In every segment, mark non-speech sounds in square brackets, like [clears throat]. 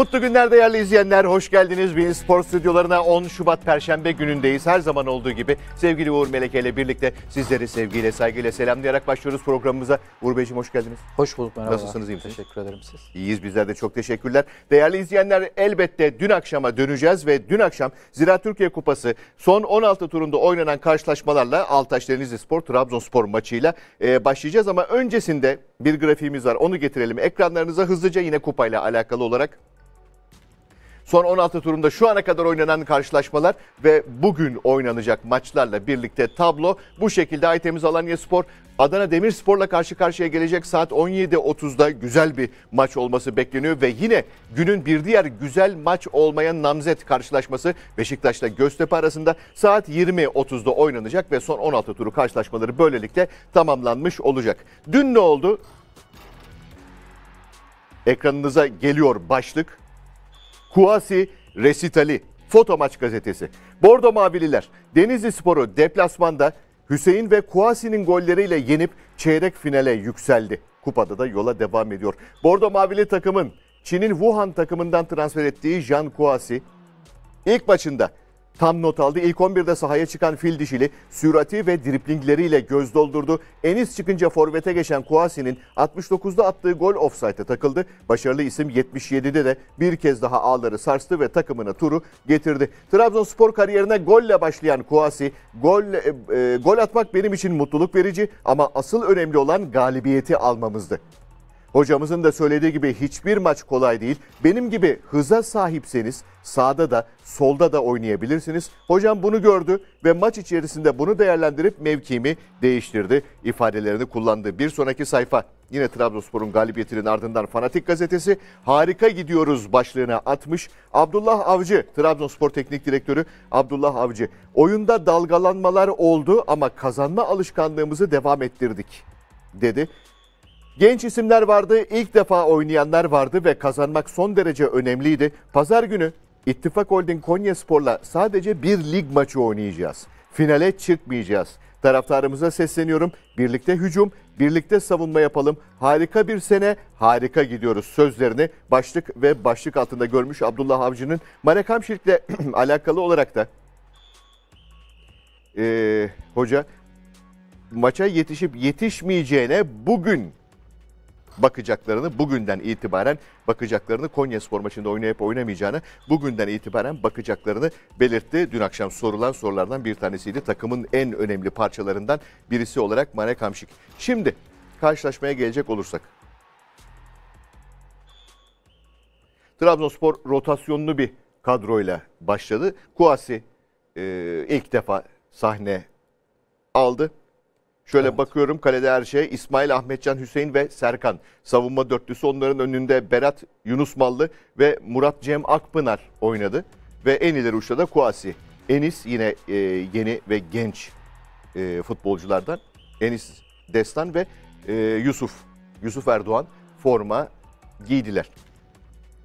Mutlu günler değerli izleyenler. Hoş geldiniz. Bin Spor stüdyolarına 10 Şubat Perşembe günündeyiz. Her zaman olduğu gibi sevgili Uğur Meleke ile birlikte sizleri sevgiyle, saygıyla selamlayarak başlıyoruz programımıza. Uğur Beyciğim hoş geldiniz. Hoş bulduk merhaba. Nasılsınız iyi misiniz? Teşekkür ederim siz. İyiyiz bizler de çok teşekkürler. Değerli izleyenler elbette dün akşama döneceğiz ve dün akşam Zira Türkiye Kupası son 16 turunda oynanan karşılaşmalarla Altaş Denizli Spor Trabzonspor maçıyla e, başlayacağız ama öncesinde bir grafiğimiz var. Onu getirelim ekranlarınıza hızlıca yine kupayla alakalı olarak. Son 16 turunda şu ana kadar oynanan karşılaşmalar ve bugün oynanacak maçlarla birlikte tablo bu şekilde Aytemiz Alanya Spor Adana Demirspor'la karşı karşıya gelecek saat 17.30'da güzel bir maç olması bekleniyor ve yine günün bir diğer güzel maç olmayan namzet karşılaşması Beşiktaş'la Göztepe arasında saat 20.30'da oynanacak ve son 16 turu karşılaşmaları böylelikle tamamlanmış olacak. Dün ne oldu? Ekranınıza geliyor başlık. Kuasi Resitali, Foto Maç Gazetesi. Bordo Mavililer Denizli Sporu deplasmanda Hüseyin ve Kuasi'nin golleriyle yenip çeyrek finale yükseldi. Kupada da yola devam ediyor. Bordo Mavili takımın Çin'in Wuhan takımından transfer ettiği Jean Kuasi ilk maçında tam not aldı. İlk 11'de sahaya çıkan fil dişili sürati ve driplingleriyle göz doldurdu. Enis çıkınca forvete geçen Kuasi'nin 69'da attığı gol offside'e takıldı. Başarılı isim 77'de de bir kez daha ağları sarstı ve takımını turu getirdi. Trabzonspor kariyerine golle başlayan Kuasi gol, e, e, gol atmak benim için mutluluk verici ama asıl önemli olan galibiyeti almamızdı. Hocamızın da söylediği gibi hiçbir maç kolay değil. Benim gibi hıza sahipseniz sağda da solda da oynayabilirsiniz. Hocam bunu gördü ve maç içerisinde bunu değerlendirip mevkimi değiştirdi ifadelerini kullandı. Bir sonraki sayfa yine Trabzonspor'un galibiyetinin ardından Fanatik Gazetesi harika gidiyoruz başlığına atmış. Abdullah Avcı, Trabzonspor Teknik Direktörü Abdullah Avcı. Oyunda dalgalanmalar oldu ama kazanma alışkanlığımızı devam ettirdik dedi. Genç isimler vardı, ilk defa oynayanlar vardı ve kazanmak son derece önemliydi. Pazar günü İttifak Holding Konya Spor'la sadece bir lig maçı oynayacağız. Finale çıkmayacağız. Taraftarımıza sesleniyorum. Birlikte hücum, birlikte savunma yapalım. Harika bir sene, harika gidiyoruz sözlerini başlık ve başlık altında görmüş Abdullah Avcı'nın Marek Hamşirk'le [clears throat] alakalı olarak da e, hoca maça yetişip yetişmeyeceğine bugün bakacaklarını bugünden itibaren bakacaklarını Konya Spor maçında oynayıp oynamayacağını bugünden itibaren bakacaklarını belirtti. Dün akşam sorulan sorulardan bir tanesiydi. Takımın en önemli parçalarından birisi olarak Marek Kamşik. Şimdi karşılaşmaya gelecek olursak. Trabzonspor rotasyonlu bir kadroyla başladı. Kuasi e, ilk defa sahne aldı. Şöyle evet. bakıyorum kalede her şey İsmail Ahmetcan Hüseyin ve Serkan. Savunma dörtlüsü onların önünde Berat Yunus Mallı ve Murat Cem Akpınar oynadı. Ve en ileri uçta da Kuasi. Enis yine e, yeni ve genç e, futbolculardan. Enis Destan ve e, Yusuf, Yusuf Erdoğan forma giydiler.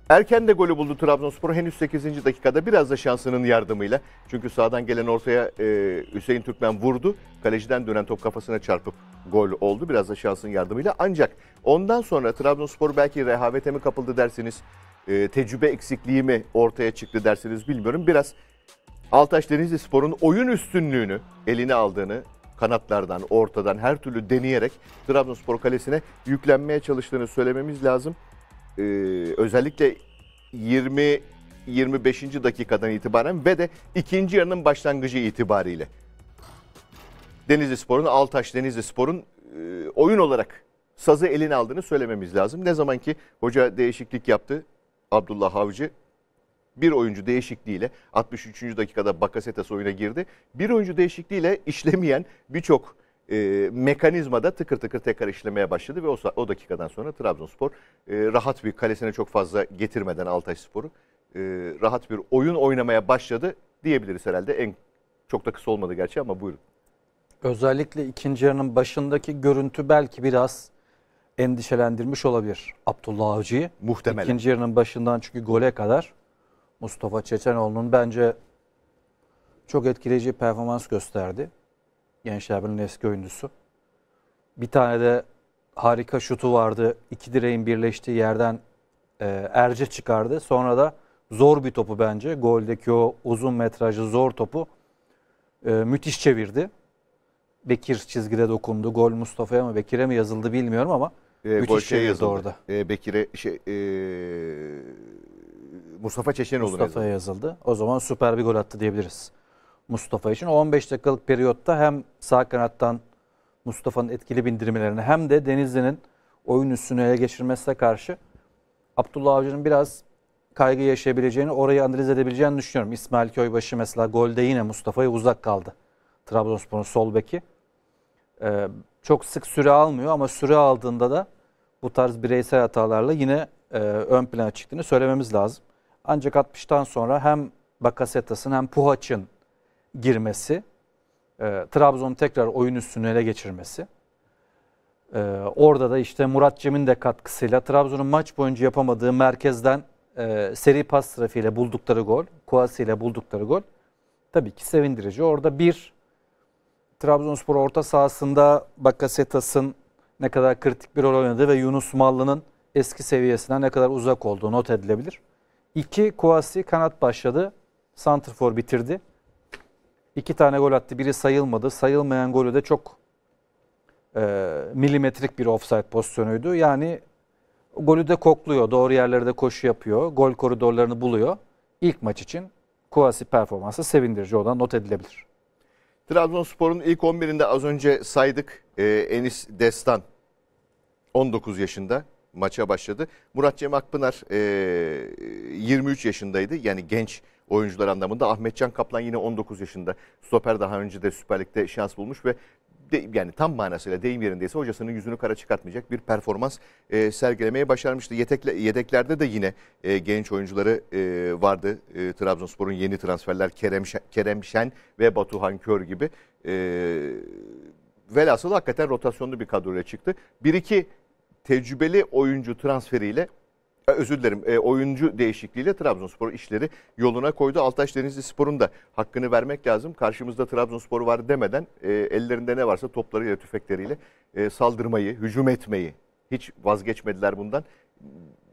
Erken de golü buldu Trabzonspor henüz 8. dakikada biraz da şansının yardımıyla. Çünkü sağdan gelen ortaya e, Hüseyin Türkmen vurdu. Kaleciden dönen top kafasına çarpıp gol oldu biraz da şansın yardımıyla. Ancak ondan sonra Trabzonspor belki rehavete mi kapıldı dersiniz, e, tecrübe eksikliği mi ortaya çıktı dersiniz bilmiyorum. Biraz Altaş Denizli Spor'un oyun üstünlüğünü eline aldığını kanatlardan, ortadan her türlü deneyerek Trabzonspor kalesine yüklenmeye çalıştığını söylememiz lazım e, özellikle 20 25. dakikadan itibaren ve de ikinci yarının başlangıcı itibariyle Denizli Spor'un, Altaş Denizli Spor'un e, oyun olarak sazı eline aldığını söylememiz lazım. Ne zaman ki hoca değişiklik yaptı Abdullah Avcı bir oyuncu değişikliğiyle 63. dakikada Bakasetas oyuna girdi. Bir oyuncu değişikliğiyle işlemeyen birçok e, mekanizma da tıkır tıkır tekrar işlemeye başladı ve o, o dakikadan sonra Trabzonspor e, rahat bir kalesine çok fazla getirmeden Altay Spor'u e, rahat bir oyun oynamaya başladı diyebiliriz herhalde. En çok da kısa olmadı gerçi ama buyurun. Özellikle ikinci yarının başındaki görüntü belki biraz endişelendirmiş olabilir Abdullah Avcı'yı. Muhtemelen. İkinci yarının başından çünkü gole kadar Mustafa Çeçenoğlu'nun bence çok etkileyici performans gösterdi. Gençlerbirliği'nin eski oyuncusu. Bir tane de harika şutu vardı. İki direğin birleştiği yerden e, Erce çıkardı. Sonra da zor bir topu bence. Goldeki o uzun metrajlı zor topu e, müthiş çevirdi. Bekir çizgide dokundu. Gol Mustafa'ya mı Bekir'e mi yazıldı bilmiyorum ama e, müthiş şey çevirdi yazıldı. orada. E, Bekir'e şey, e, Mustafa Çeşenoğlu'na Mustafa'ya yazıldı. yazıldı. O zaman süper bir gol attı diyebiliriz. Mustafa için. O 15 dakikalık periyotta hem sağ kanattan Mustafa'nın etkili bindirmelerini hem de Denizli'nin oyun üstünü ele geçirmesine karşı Abdullah Avcı'nın biraz kaygı yaşayabileceğini, orayı analiz edebileceğini düşünüyorum. İsmail Köybaşı mesela golde yine Mustafa'ya uzak kaldı. Trabzonspor'un sol beki. Ee, çok sık süre almıyor ama süre aldığında da bu tarz bireysel hatalarla yine e, ön plana çıktığını söylememiz lazım. Ancak 60'tan sonra hem Bakasetas'ın hem Puhaç'ın girmesi, e, Trabzon tekrar oyun üstünü ele geçirmesi. E, orada da işte Murat Cem'in de katkısıyla Trabzon'un maç boyunca yapamadığı merkezden e, seri pas trafiğiyle buldukları gol, Kuasi ile buldukları gol tabii ki sevindirici. Orada bir Trabzonspor orta sahasında Bakasetas'ın ne kadar kritik bir rol oynadığı ve Yunus Mallı'nın eski seviyesinden ne kadar uzak olduğu not edilebilir. İki Kuasi kanat başladı. Santrfor bitirdi. İki tane gol attı. Biri sayılmadı. Sayılmayan golü de çok e, milimetrik bir offside pozisyonuydu. Yani golü de kokluyor. Doğru yerlerde koşu yapıyor. Gol koridorlarını buluyor. İlk maç için Kuvasi performansı sevindirici olan not edilebilir. Trabzonspor'un ilk 11'inde az önce saydık e, Enis Destan 19 yaşında maça başladı. Murat Cem Akpınar e, 23 yaşındaydı yani genç oyuncular anlamında. Ahmetcan Kaplan yine 19 yaşında. Stoper daha önce de Süper Lig'de şans bulmuş ve de, yani tam manasıyla deyim yerindeyse hocasının yüzünü kara çıkartmayacak bir performans e, sergilemeye başarmıştı. Yetekle, yedeklerde de yine e, genç oyuncuları e, vardı. E, Trabzonspor'un yeni transferler Kerem, Şen, Kerem Şen ve Batuhan Kör gibi. E, velhasıl hakikaten rotasyonlu bir kadroyla çıktı. Bir iki tecrübeli oyuncu transferiyle ee, özür dilerim e, oyuncu değişikliğiyle Trabzonspor işleri yoluna koydu. Altaş Denizli Spor'un da hakkını vermek lazım. Karşımızda Trabzonspor var demeden e, ellerinde ne varsa toplarıyla tüfekleriyle e, saldırmayı, hücum etmeyi hiç vazgeçmediler bundan.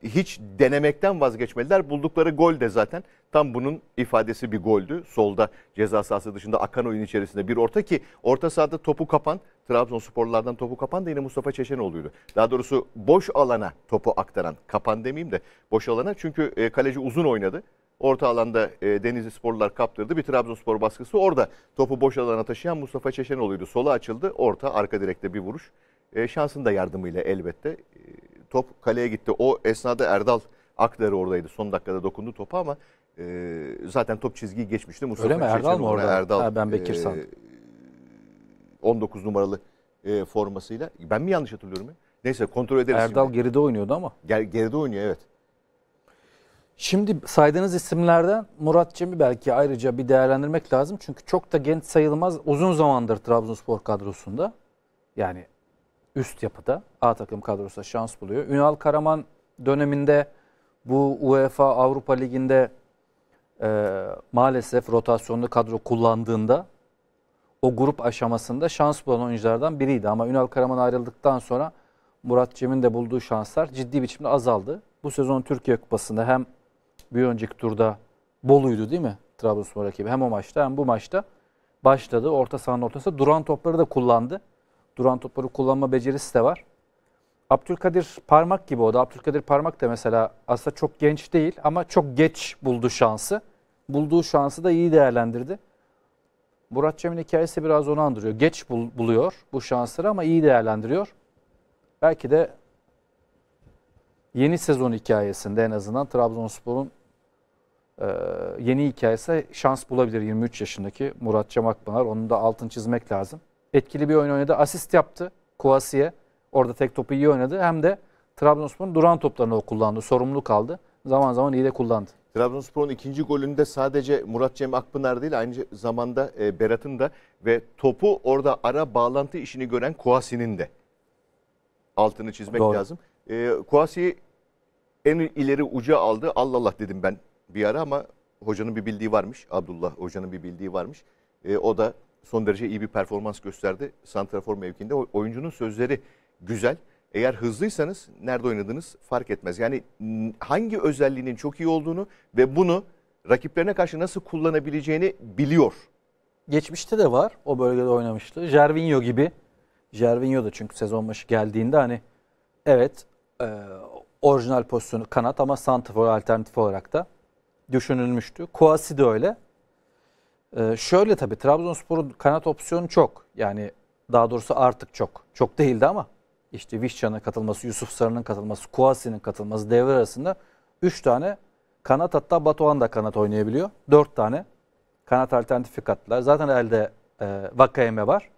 Hiç denemekten vazgeçmediler. Buldukları gol de zaten tam bunun ifadesi bir goldü. Solda ceza sahası dışında akan oyun içerisinde bir orta ki orta sahada topu kapan Trabzonsporlulardan topu kapan da yine Mustafa Çeşen oluyordu. Daha doğrusu boş alana topu aktaran, kapan demeyeyim de boş alana. Çünkü e, kaleci uzun oynadı. Orta alanda e, Denizli Sporlular kaptırdı. Bir Trabzonspor baskısı orada topu boş alana taşıyan Mustafa Çeşen oluyordu. Sola açıldı. Orta arka direkte bir vuruş. E, şansın da yardımıyla elbette. E, top kaleye gitti. O esnada Erdal Akdarı oradaydı. Son dakikada dokundu topa ama zaten top çizgiyi geçmişti. Mustafa Öyle mi? Erdal mı orada? Erdal, ha, ben Bekir sandım. E, 19 numaralı e, formasıyla. Ben mi yanlış hatırlıyorum? Ya? Neyse kontrol ederiz. Erdal şimdi. geride oynuyordu ama. Ger geride oynuyor evet. Şimdi saydığınız isimlerden Murat Cem'i belki ayrıca bir değerlendirmek lazım. Çünkü çok da genç sayılmaz. Uzun zamandır Trabzonspor kadrosunda. Yani üst yapıda A takım kadrosunda şans buluyor. Ünal Karaman döneminde bu UEFA Avrupa Ligi'nde e, maalesef rotasyonlu kadro kullandığında o grup aşamasında şans bulan oyunculardan biriydi. Ama Ünal Karaman ayrıldıktan sonra Murat Cem'in de bulduğu şanslar ciddi biçimde azaldı. Bu sezon Türkiye Kupası'nda hem bir önceki turda Bolu'ydu değil mi Trabzonspor rakibi? Hem o maçta hem bu maçta başladı. Orta sahanın ortasında duran topları da kullandı. Duran topları kullanma becerisi de var. Abdülkadir Parmak gibi o da. Abdülkadir Parmak da mesela aslında çok genç değil ama çok geç buldu şansı. Bulduğu şansı da iyi değerlendirdi. Murat Cem'in hikayesi biraz onu andırıyor. Geç bul, buluyor bu şansları ama iyi değerlendiriyor. Belki de yeni sezon hikayesinde en azından Trabzonspor'un e, yeni hikayesi şans bulabilir 23 yaşındaki Murat Cem Akpınar. Onun da altın çizmek lazım. Etkili bir oyun oynadı. Asist yaptı Kuvasi'ye. Orada tek topu iyi oynadı. Hem de Trabzonspor'un duran toplarını o kullandı. Sorumlu kaldı zaman zaman iyi de kullandı. Trabzonspor'un ikinci golünde sadece Murat Cem Akpınar değil aynı şey- zamanda e, Berat'ın da ve topu orada ara bağlantı işini gören Kuasi'nin de altını çizmek Doğru. lazım. E, Kuasi en ileri uca aldı. Allah Allah dedim ben bir ara ama hocanın bir bildiği varmış. Abdullah hocanın bir bildiği varmış. E, o da son derece iyi bir performans gösterdi. Santrafor mevkinde. Oyuncunun sözleri güzel. Eğer hızlıysanız nerede oynadığınız fark etmez. Yani hangi özelliğinin çok iyi olduğunu ve bunu rakiplerine karşı nasıl kullanabileceğini biliyor. Geçmişte de var. O bölgede oynamıştı. Jervinho gibi. Jervinho da çünkü sezon başı geldiğinde hani evet e, orijinal pozisyonu kanat ama santifor alternatif olarak da düşünülmüştü. Kuasi de öyle. E, şöyle tabii Trabzonspor'un kanat opsiyonu çok. Yani daha doğrusu artık çok. Çok değildi ama işte Vişcan'ın katılması, Yusuf Sarı'nın katılması, Kuasi'nin katılması devre arasında 3 tane kanat hatta Batuhan da kanat oynayabiliyor. 4 tane kanat alternatifi kattılar. Zaten elde e, Vakayeme var.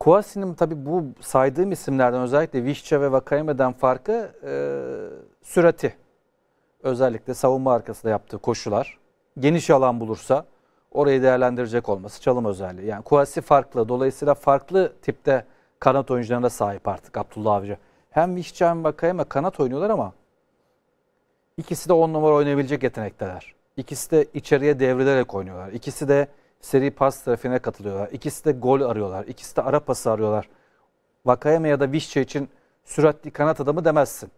Kuasi'nin tabi bu saydığım isimlerden özellikle Vişça ve Vakayeme'den farkı e, sürati. Özellikle savunma arkasında yaptığı koşular. Geniş alan bulursa orayı değerlendirecek olması çalım özelliği. Yani Kuasi farklı. Dolayısıyla farklı tipte kanat oyuncularına sahip artık Abdullah Avcı. Hem Vişça hem Vakayama kanat oynuyorlar ama ikisi de on numara oynayabilecek yetenekteler. İkisi de içeriye devrilerek oynuyorlar. İkisi de seri pas trafiğine katılıyorlar. İkisi de gol arıyorlar. İkisi de ara pası arıyorlar. Vakayama ya da Vişça için süratli kanat adamı demezsin.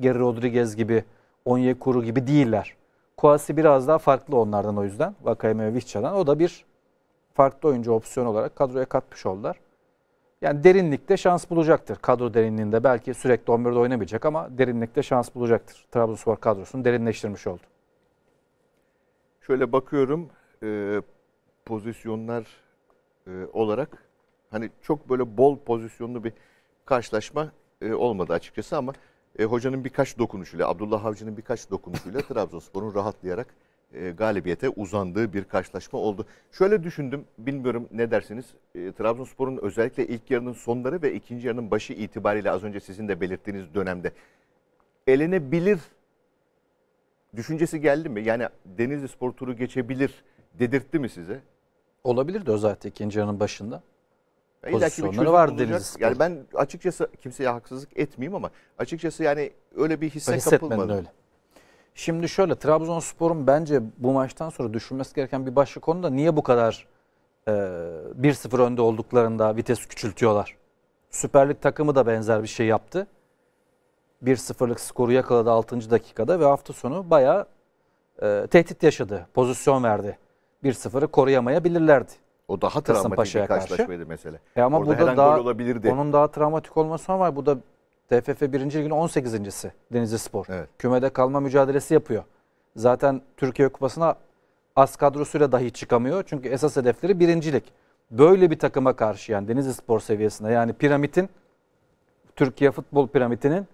Geri Rodriguez gibi, Onyekuru gibi değiller. Kuasi biraz daha farklı onlardan o yüzden. Vakayeme ve Vişça'dan. O da bir farklı oyuncu opsiyon olarak kadroya katmış oldular. Yani derinlikte şans bulacaktır. Kadro derinliğinde belki sürekli 11'de oynamayacak ama derinlikte şans bulacaktır. Trabzonspor kadrosunu derinleştirmiş oldu. Şöyle bakıyorum e, pozisyonlar e, olarak hani çok böyle bol pozisyonlu bir karşılaşma e, olmadı açıkçası ama e, hocanın birkaç dokunuşuyla, Abdullah Avcı'nın birkaç dokunuşuyla [laughs] Trabzonspor'un rahatlayarak e, galibiyete uzandığı bir karşılaşma oldu. Şöyle düşündüm, bilmiyorum ne dersiniz. E, Trabzonspor'un özellikle ilk yarının sonları ve ikinci yarının başı itibariyle az önce sizin de belirttiğiniz dönemde elenebilir düşüncesi geldi mi? Yani Denizli Spor turu geçebilir dedirtti mi size? Olabilir de özellikle ikinci yarının başında. Ya Pozisyonları var Denizli Spor. Yani ben açıkçası kimseye haksızlık etmeyeyim ama açıkçası yani öyle bir hisse kapılmadı. öyle. Şimdi şöyle Trabzonspor'un bence bu maçtan sonra düşünmesi gereken bir başka konu da niye bu kadar e, 1-0 önde olduklarında vites küçültüyorlar? Süper Lig takımı da benzer bir şey yaptı. 1-0'lık skoru yakaladı 6. dakikada ve hafta sonu bayağı e, tehdit yaşadı. Pozisyon verdi. 1-0'ı koruyamayabilirlerdi. O daha travmatik bir karşılaşmaydı mesela. E ama Orada burada daha, olabilirdi. Onun daha travmatik olması var. Bu da TFF birinci ligin 18.si Denizli Spor. Evet. Kümede kalma mücadelesi yapıyor. Zaten Türkiye Kupası'na az kadrosuyla dahi çıkamıyor. Çünkü esas hedefleri birincilik. Böyle bir takıma karşı yani Denizli Spor seviyesinde yani piramitin Türkiye futbol piramitinin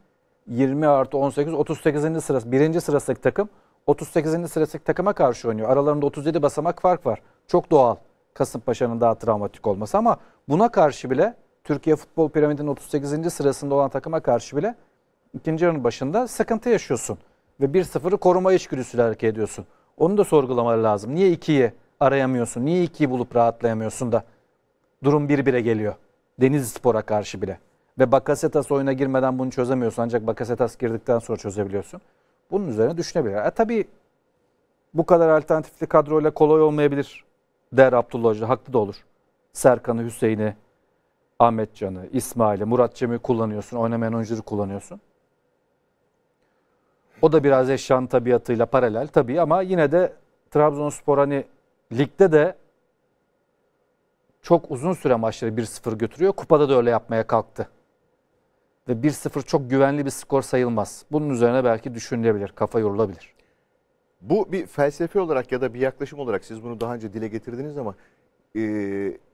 20 artı 18 38. sırası birinci sırasındaki takım 38. sırasındaki takıma karşı oynuyor. Aralarında 37 basamak fark var. Çok doğal Kasımpaşa'nın daha travmatik olması ama buna karşı bile Türkiye futbol piramidinin 38. sırasında olan takıma karşı bile ikinci yarının başında sıkıntı yaşıyorsun. Ve 1-0'ı koruma içgüdüsüyle hareket ediyorsun. Onu da sorgulamalı lazım. Niye 2'yi arayamıyorsun? Niye 2'yi bulup rahatlayamıyorsun da durum 1-1'e geliyor. Denizli Spor'a karşı bile. Ve Bakasetas oyuna girmeden bunu çözemiyorsun. Ancak Bakasetas girdikten sonra çözebiliyorsun. Bunun üzerine düşünebilir. E tabii bu kadar alternatifli kadroyla kolay olmayabilir der Abdullah Hoca. Haklı da olur. Serkan'ı, Hüseyin'i, Ahmet Can'ı, İsmail'i, Murat Cem'i kullanıyorsun. Oynamayan oyuncuları kullanıyorsun. O da biraz eşyan tabiatıyla paralel tabii ama yine de Trabzonspor hani ligde de çok uzun süre maçları 1-0 götürüyor. Kupada da öyle yapmaya kalktı. Ve 1-0 çok güvenli bir skor sayılmaz. Bunun üzerine belki düşünülebilir, kafa yorulabilir. Bu bir felsefi olarak ya da bir yaklaşım olarak siz bunu daha önce dile getirdiniz ama e,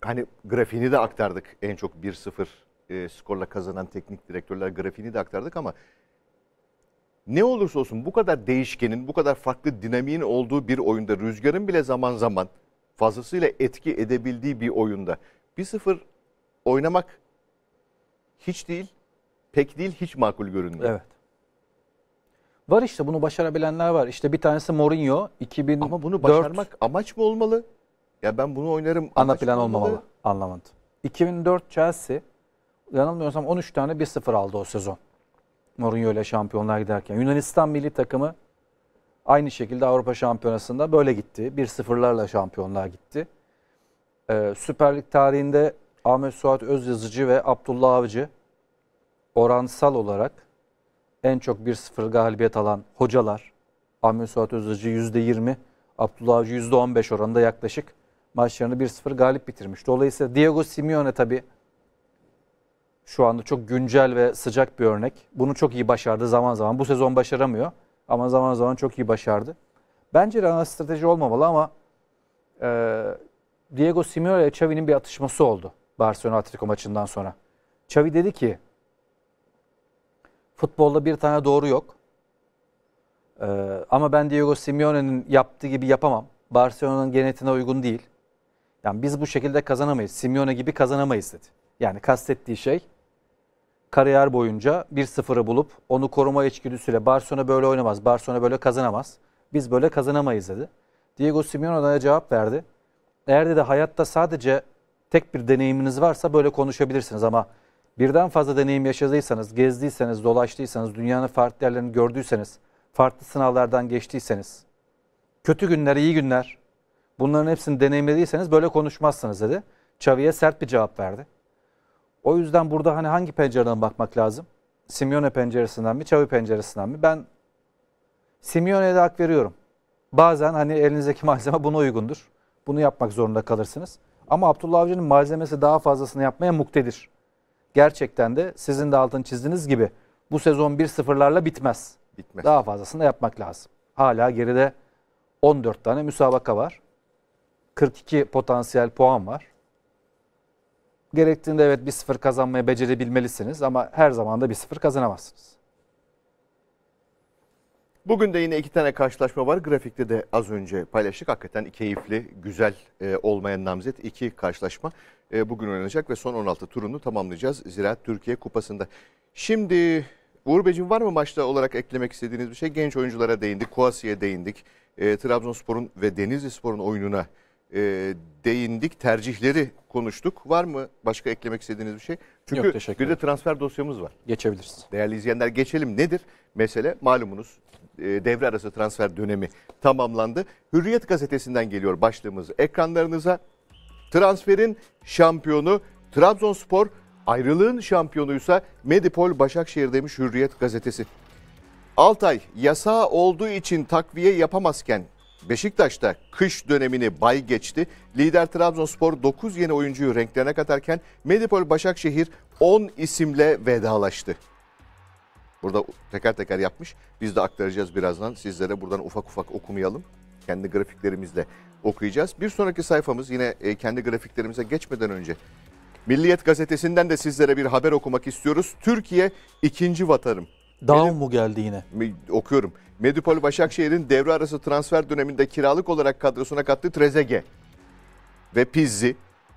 hani grafini de aktardık en çok 1-0 e, skorla kazanan teknik direktörler grafini de aktardık ama ne olursa olsun bu kadar değişkenin, bu kadar farklı dinamiğin olduğu bir oyunda rüzgarın bile zaman zaman fazlasıyla etki edebildiği bir oyunda 1-0 oynamak hiç değil, pek değil, hiç makul görünmüyor. Evet. Var işte bunu başarabilenler var. İşte bir tanesi Mourinho 2004. Ama bunu başarmak amaç mı olmalı? Ya ben bunu oynarım. Ana plan olmamalı anlamında. 2004 Chelsea yanılmıyorsam 13 tane 1-0 aldı o sezon. Mourinho ile şampiyonlar giderken. Yunanistan milli takımı aynı şekilde Avrupa şampiyonasında böyle gitti. 1-0'larla şampiyonlar gitti. Ee, Süper Lig tarihinde Ahmet Suat Özyazıcı ve Abdullah Avcı oransal olarak en çok 1-0 galibiyet alan hocalar. Ahmet Suat Özyazıcı %20, Abdullah Avcı %15 oranında yaklaşık maçlarını 1-0 galip bitirmiş. Dolayısıyla Diego Simeone tabii şu anda çok güncel ve sıcak bir örnek. Bunu çok iyi başardı zaman zaman. Bu sezon başaramıyor ama zaman zaman çok iyi başardı. Bence ana strateji olmamalı ama e, Diego Simeone ile Xavi'nin bir atışması oldu Barcelona Atletico maçından sonra. Xavi dedi ki futbolda bir tane doğru yok. E, ama ben Diego Simeone'nin yaptığı gibi yapamam. Barcelona'nın genetine uygun değil. Yani biz bu şekilde kazanamayız. Simeone gibi kazanamayız dedi. Yani kastettiği şey kariyer boyunca 1-0'ı bulup onu koruma içgüdüsüyle Barcelona böyle oynamaz, Barcelona böyle kazanamaz. Biz böyle kazanamayız dedi. Diego Simeone da cevap verdi. Eğer dedi hayatta sadece tek bir deneyiminiz varsa böyle konuşabilirsiniz ama birden fazla deneyim yaşadıysanız, gezdiyseniz, dolaştıysanız, dünyanın farklı yerlerini gördüyseniz, farklı sınavlardan geçtiyseniz, kötü günler, iyi günler, Bunların hepsini deneyimlediyseniz böyle konuşmazsınız dedi. Xavi'ye sert bir cevap verdi. O yüzden burada hani hangi pencereden bakmak lazım? Simeone penceresinden mi, Xavi penceresinden mi? Ben Simeone'ye de hak veriyorum. Bazen hani elinizdeki [laughs] malzeme buna uygundur. Bunu yapmak zorunda kalırsınız. Ama Abdullah Avcı'nın malzemesi daha fazlasını yapmaya muktedir. Gerçekten de sizin de altını çizdiğiniz gibi bu sezon 1-0'larla bitmez. bitmez. Daha fazlasını da yapmak lazım. Hala geride 14 tane müsabaka var. 42 potansiyel puan var. Gerektiğinde evet bir sıfır kazanmayı becerebilmelisiniz ama her zaman da bir sıfır kazanamazsınız. Bugün de yine iki tane karşılaşma var. Grafikte de az önce paylaştık. Hakikaten keyifli, güzel e, olmayan namzet iki karşılaşma e, bugün oynanacak ve son 16 turunu tamamlayacağız Ziraat Türkiye Kupası'nda. Şimdi Uğur Beyciğim var mı maçta olarak eklemek istediğiniz bir şey? Genç oyunculara değindik, Kuasi'ye değindik. E, Trabzonspor'un ve Denizli Spor'un oyununa değindik e, değindik, tercihleri konuştuk. Var mı başka eklemek istediğiniz bir şey? Çünkü Yok, bir de transfer dosyamız var. Geçebiliriz. Değerli izleyenler geçelim. Nedir mesele? Malumunuz e, devre arası transfer dönemi tamamlandı. Hürriyet gazetesinden geliyor başlığımız ekranlarınıza. Transferin şampiyonu Trabzonspor, ayrılığın şampiyonuysa Medipol Başakşehir demiş Hürriyet gazetesi. Altay yasa olduğu için takviye yapamazken Beşiktaş'ta kış dönemini bay geçti. Lider Trabzonspor 9 yeni oyuncuyu renklerine katarken Medipol Başakşehir 10 isimle vedalaştı. Burada teker teker yapmış. Biz de aktaracağız birazdan. Sizlere buradan ufak ufak okumayalım. Kendi grafiklerimizle okuyacağız. Bir sonraki sayfamız yine e, kendi grafiklerimize geçmeden önce Milliyet gazetesinden de sizlere bir haber okumak istiyoruz. Türkiye ikinci vatanım. Down mu geldi yine? Okuyorum. Medipol Başakşehir'in devre arası transfer döneminde kiralık olarak kadrosuna kattığı Trezege ve Pizzi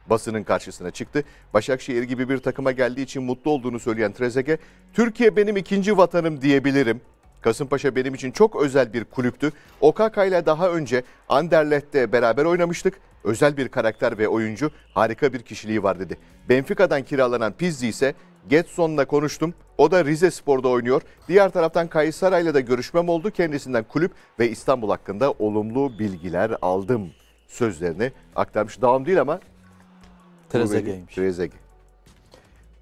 basının karşısına çıktı. Başakşehir gibi bir takıma geldiği için mutlu olduğunu söyleyen Trezege, Türkiye benim ikinci vatanım diyebilirim. Kasımpaşa benim için çok özel bir kulüptü. Okaka ile daha önce Anderlecht'te beraber oynamıştık. Özel bir karakter ve oyuncu, harika bir kişiliği var dedi. Benfica'dan kiralanan Pizzi ise Getson'la konuştum. O da Rize Spor'da oynuyor. Diğer taraftan Kayısaray'la da görüşmem oldu. Kendisinden kulüp ve İstanbul hakkında olumlu bilgiler aldım sözlerini aktarmış. Dağım değil ama Trezeguet'miş. Trezeguet.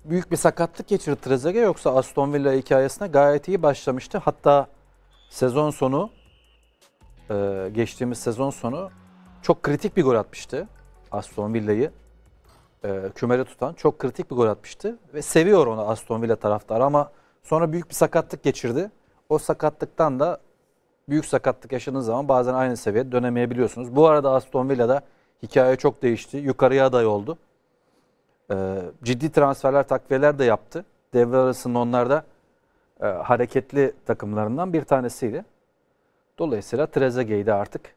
Büyük bir sakatlık geçirdi Trezeguet yoksa Aston Villa hikayesine gayet iyi başlamıştı. Hatta sezon sonu e, geçtiğimiz sezon sonu çok kritik bir gol atmıştı Aston Villa'yı e, kümede tutan çok kritik bir gol atmıştı. Ve seviyor onu Aston Villa taraftarı ama sonra büyük bir sakatlık geçirdi. O sakatlıktan da büyük sakatlık yaşadığınız zaman bazen aynı seviyede dönemeyebiliyorsunuz. Bu arada Aston Villa'da hikaye çok değişti. Yukarıya aday oldu. E, ciddi transferler, takviyeler de yaptı. Devre arasında onlar da e, hareketli takımlarından bir tanesiydi. Dolayısıyla Trezeguet'i artık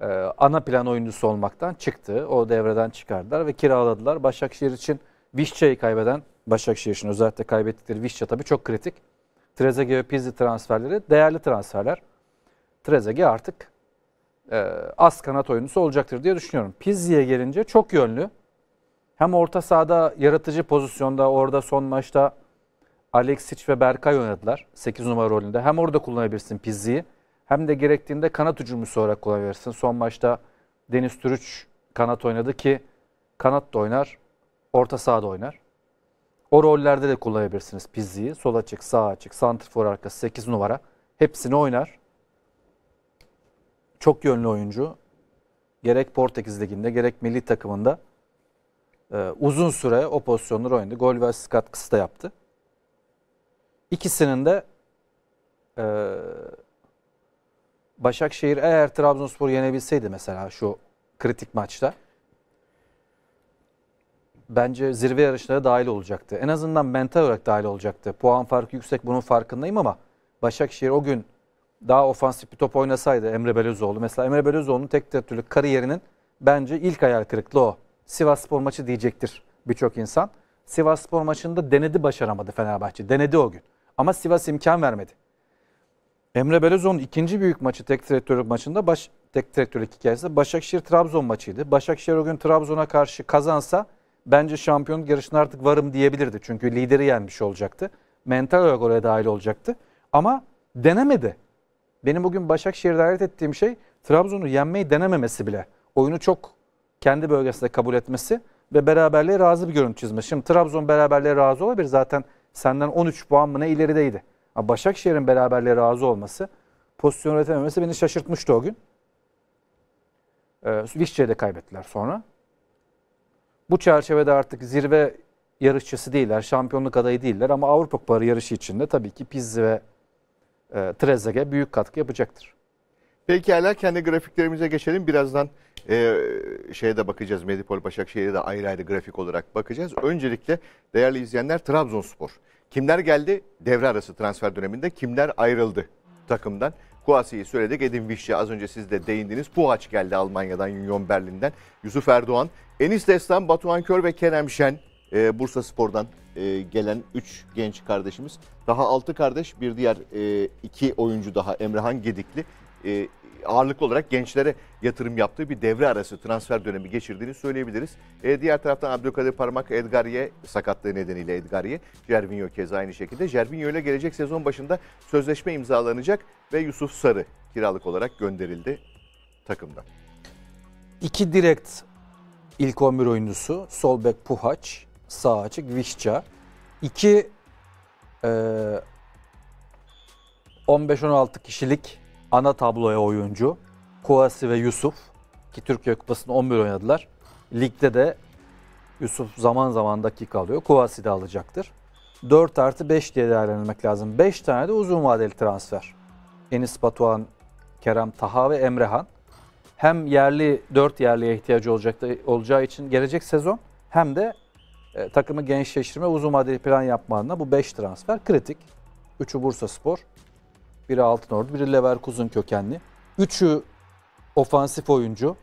e, ana plan oyuncusu olmaktan çıktı. O devreden çıkardılar ve kiraladılar. Başakşehir için Vişça'yı kaybeden, Başakşehir için özellikle kaybettikleri Vişça tabii çok kritik. Trezeguet ve Pizzi transferleri değerli transferler. Trezeguet artık e, az kanat oyuncusu olacaktır diye düşünüyorum. Pizzi'ye gelince çok yönlü. Hem orta sahada yaratıcı pozisyonda orada son maçta Alexic ve Berkay oynadılar 8 numara rolünde. Hem orada kullanabilirsin Pizzi'yi hem de gerektiğinde kanat hücumcusu olarak kullanabilirsin. Son maçta Deniz Türüç kanat oynadı ki kanat da oynar, orta sahada oynar. O rollerde de kullanabilirsiniz Pizzi'yi. Sol açık, sağ açık, santrfor arkası, 8 numara. Hepsini oynar. Çok yönlü oyuncu. Gerek Portekiz Ligi'nde gerek milli takımında e, uzun süre o pozisyonları oynadı. Gol ve asist katkısı da yaptı. İkisinin de e, Başakşehir eğer Trabzonspor yenebilseydi mesela şu kritik maçta bence zirve yarışlara dahil olacaktı. En azından mental olarak dahil olacaktı. Puan farkı yüksek bunun farkındayım ama Başakşehir o gün daha ofansif bir top oynasaydı Emre Belözoğlu. Mesela Emre Belözoğlu'nun tek türlü kariyerinin bence ilk hayal kırıklığı o. Sivas Spor maçı diyecektir birçok insan. Sivas Spor maçında denedi başaramadı Fenerbahçe. Denedi o gün. Ama Sivas imkan vermedi. Emre Belözoğlu'nun ikinci büyük maçı tek direktörlük maçında baş, tek direktörlük hikayesi Başakşehir-Trabzon maçıydı. Başakşehir o gün Trabzon'a karşı kazansa bence şampiyon yarışına artık varım diyebilirdi. Çünkü lideri yenmiş olacaktı. Mental olarak oraya dahil olacaktı. Ama denemedi. Benim bugün Başakşehir'de hayret ettiğim şey Trabzon'u yenmeyi denememesi bile. Oyunu çok kendi bölgesinde kabul etmesi ve beraberliğe razı bir görüntü çizmesi. Şimdi Trabzon beraberliğe razı olabilir. Zaten senden 13 puan mı ne ilerideydi. Başakşehir'in beraberliğe razı olması, pozisyon üretememesi beni şaşırtmıştı o gün. Ee, de kaybettiler sonra. Bu çerçevede artık zirve yarışçısı değiller, şampiyonluk adayı değiller ama Avrupa Kupaları yarışı içinde tabii ki Pizzi ve e, Trezeguet büyük katkı yapacaktır. Peki hala kendi grafiklerimize geçelim. Birazdan e, şeye de bakacağız. Medipol Başakşehir'e de ayrı ayrı grafik olarak bakacağız. Öncelikle değerli izleyenler Trabzonspor. Kimler geldi? Devre arası transfer döneminde kimler ayrıldı takımdan? Kuasi'yi söyledik. Edin Vişya az önce siz de değindiniz. Puhaç geldi Almanya'dan, Union Berlin'den. Yusuf Erdoğan, Enis Destan, Batuhan Kör ve Kerem Şen e, Bursa Spor'dan e, gelen 3 genç kardeşimiz. Daha 6 kardeş, bir diğer 2 e, oyuncu daha Emrehan Gedikli. E, ağırlıklı olarak gençlere yatırım yaptığı bir devre arası transfer dönemi geçirdiğini söyleyebiliriz. E, diğer taraftan Abdülkadir Parmak, Edgarye sakatlığı nedeniyle Edgarye, Jervinho keza aynı şekilde. Jervinho ile gelecek sezon başında sözleşme imzalanacak ve Yusuf Sarı kiralık olarak gönderildi takımdan. İki direkt ilk 11 oyuncusu sol bek Puhaç, sağ açık Vişça. İki e, 15-16 kişilik ana tabloya oyuncu. Kouassi ve Yusuf ki Türkiye Kupası'nda 11 oynadılar. Ligde de Yusuf zaman zaman dakika alıyor. Kouassi de alacaktır. 4 artı 5 diye değerlendirmek lazım. 5 tane de uzun vadeli transfer. Enis Batuhan, Kerem Taha ve Emrehan. Hem yerli 4 yerliye ihtiyacı olacak, olacağı için gelecek sezon hem de e, takımı gençleştirme uzun vadeli plan yapma adına bu 5 transfer kritik. 3'ü Bursa Spor, biri Altınordu, biri Leverkusen kökenli. Üçü ofansif oyuncu.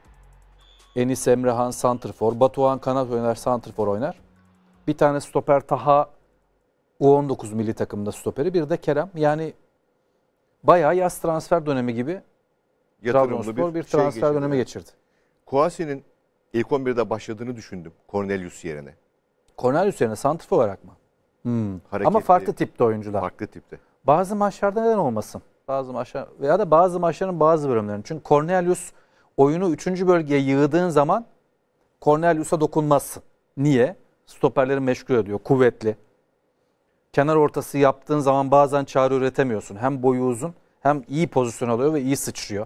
Enis Emrehan Santrfor, Batuhan Kanat oynar, Santrfor oynar. Bir tane stoper Taha U19 milli takımda stoperi. Bir de Kerem. Yani bayağı yaz transfer dönemi gibi Trabzonspor bir, bir şey transfer şey dönemi geçirdi. Kuasi'nin ilk 11'de başladığını düşündüm Cornelius yerine. Cornelius yerine santrif olarak mı? Hmm. Hareketli, Ama farklı tipte oyuncular. Farklı tipte. Bazı maçlarda neden olmasın? Bazı maçlar veya da bazı maçların bazı bölümlerinin. Çünkü Cornelius oyunu 3. bölgeye yığdığın zaman Cornelius'a dokunmazsın. Niye? Stoperleri meşgul ediyor. Kuvvetli. Kenar ortası yaptığın zaman bazen çağrı üretemiyorsun. Hem boyu uzun hem iyi pozisyon alıyor ve iyi sıçrıyor.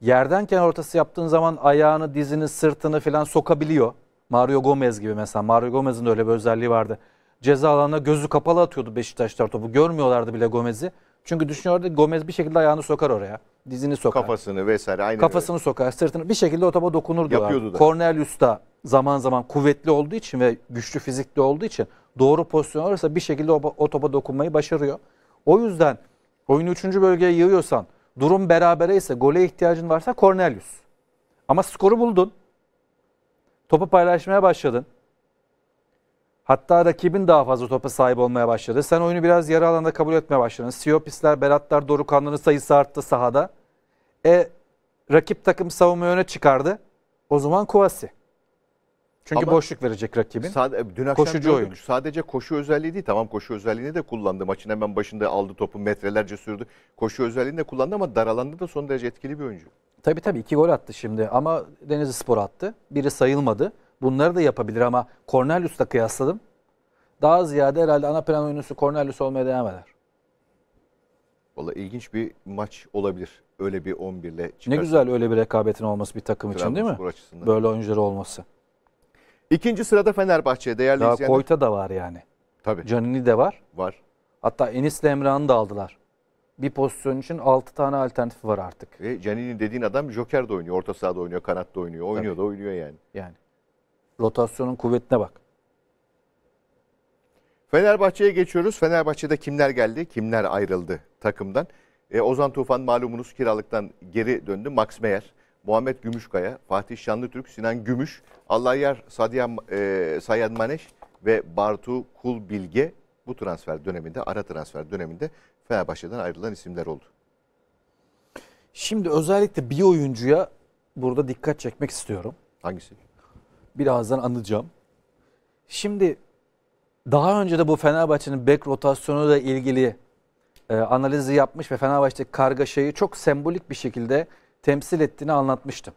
Yerden kenar ortası yaptığın zaman ayağını, dizini, sırtını falan sokabiliyor. Mario Gomez gibi mesela. Mario Gomez'in de öyle bir özelliği vardı ceza alanına gözü kapalı atıyordu Beşiktaşlar topu. Görmüyorlardı bile Gomez'i. Çünkü düşünüyordu Gomez bir şekilde ayağını sokar oraya. Dizini sokar. Kafasını vesaire. Aynı Kafasını öyle. sokar. Sırtını bir şekilde o topa dokunurdu. Yapıyordu da. Cornelius da zaman zaman kuvvetli olduğu için ve güçlü fizikli olduğu için doğru pozisyon alırsa bir şekilde o, topa dokunmayı başarıyor. O yüzden oyunu 3. bölgeye yığıyorsan, durum berabere ise, gole ihtiyacın varsa Cornelius. Ama skoru buldun. Topu paylaşmaya başladın. Hatta rakibin daha fazla topa sahip olmaya başladı. Sen oyunu biraz yarı alanda kabul etmeye başladın. Siyopisler, Beratlar, Dorukanların sayısı arttı sahada. E rakip takım savunmayı öne çıkardı. O zaman Kuvasi. Çünkü Ama boşluk verecek rakibin. Sade, dün akşam Koşucu oyun. Sadece koşu özelliği değil. Tamam koşu özelliğini de kullandı. Maçın hemen başında aldı topu metrelerce sürdü. Koşu özelliğini de kullandı ama daralanda da son derece etkili bir oyuncu. Tabii tabii iki gol attı şimdi ama Denizli Spor attı. Biri sayılmadı. Bunları da yapabilir ama Cornelius'la kıyasladım. Daha ziyade herhalde ana plan oyuncusu Cornelius olmaya devam eder. Valla ilginç bir maç olabilir. Öyle bir 11 ile Ne güzel öyle bir rekabetin olması bir takım Trabzonspor için değil mi? Açısından. Böyle oyuncuları olması. İkinci sırada Fenerbahçe değerli Daha izleyenler. Koyta da var yani. Tabii. Canini de var. Var. Hatta Enis'le Emrah'ını da aldılar. Bir pozisyon için 6 tane alternatif var artık. Ve Canini dediğin adam Joker de oynuyor. Orta sahada oynuyor, kanatta oynuyor. Oynuyor Tabii. da oynuyor yani. Yani. Rotasyonun kuvvetine bak. Fenerbahçe'ye geçiyoruz. Fenerbahçe'de kimler geldi, kimler ayrıldı takımdan? E, Ozan Tufan malumunuz kiralıktan geri döndü. Max Meyer, Muhammed Gümüşkaya, Fatih Şanlıtürk, Sinan Gümüş, Allahyar Sadiyan, e, Sayan Maneş ve Bartu Kul Bilge bu transfer döneminde, ara transfer döneminde Fenerbahçe'den ayrılan isimler oldu. Şimdi özellikle bir oyuncuya burada dikkat çekmek istiyorum. Hangisi? birazdan anlayacağım. Şimdi daha önce de bu Fenerbahçe'nin bek rotasyonu ile ilgili e, analizi yapmış ve Fenerbahçe'deki kargaşayı çok sembolik bir şekilde temsil ettiğini anlatmıştım.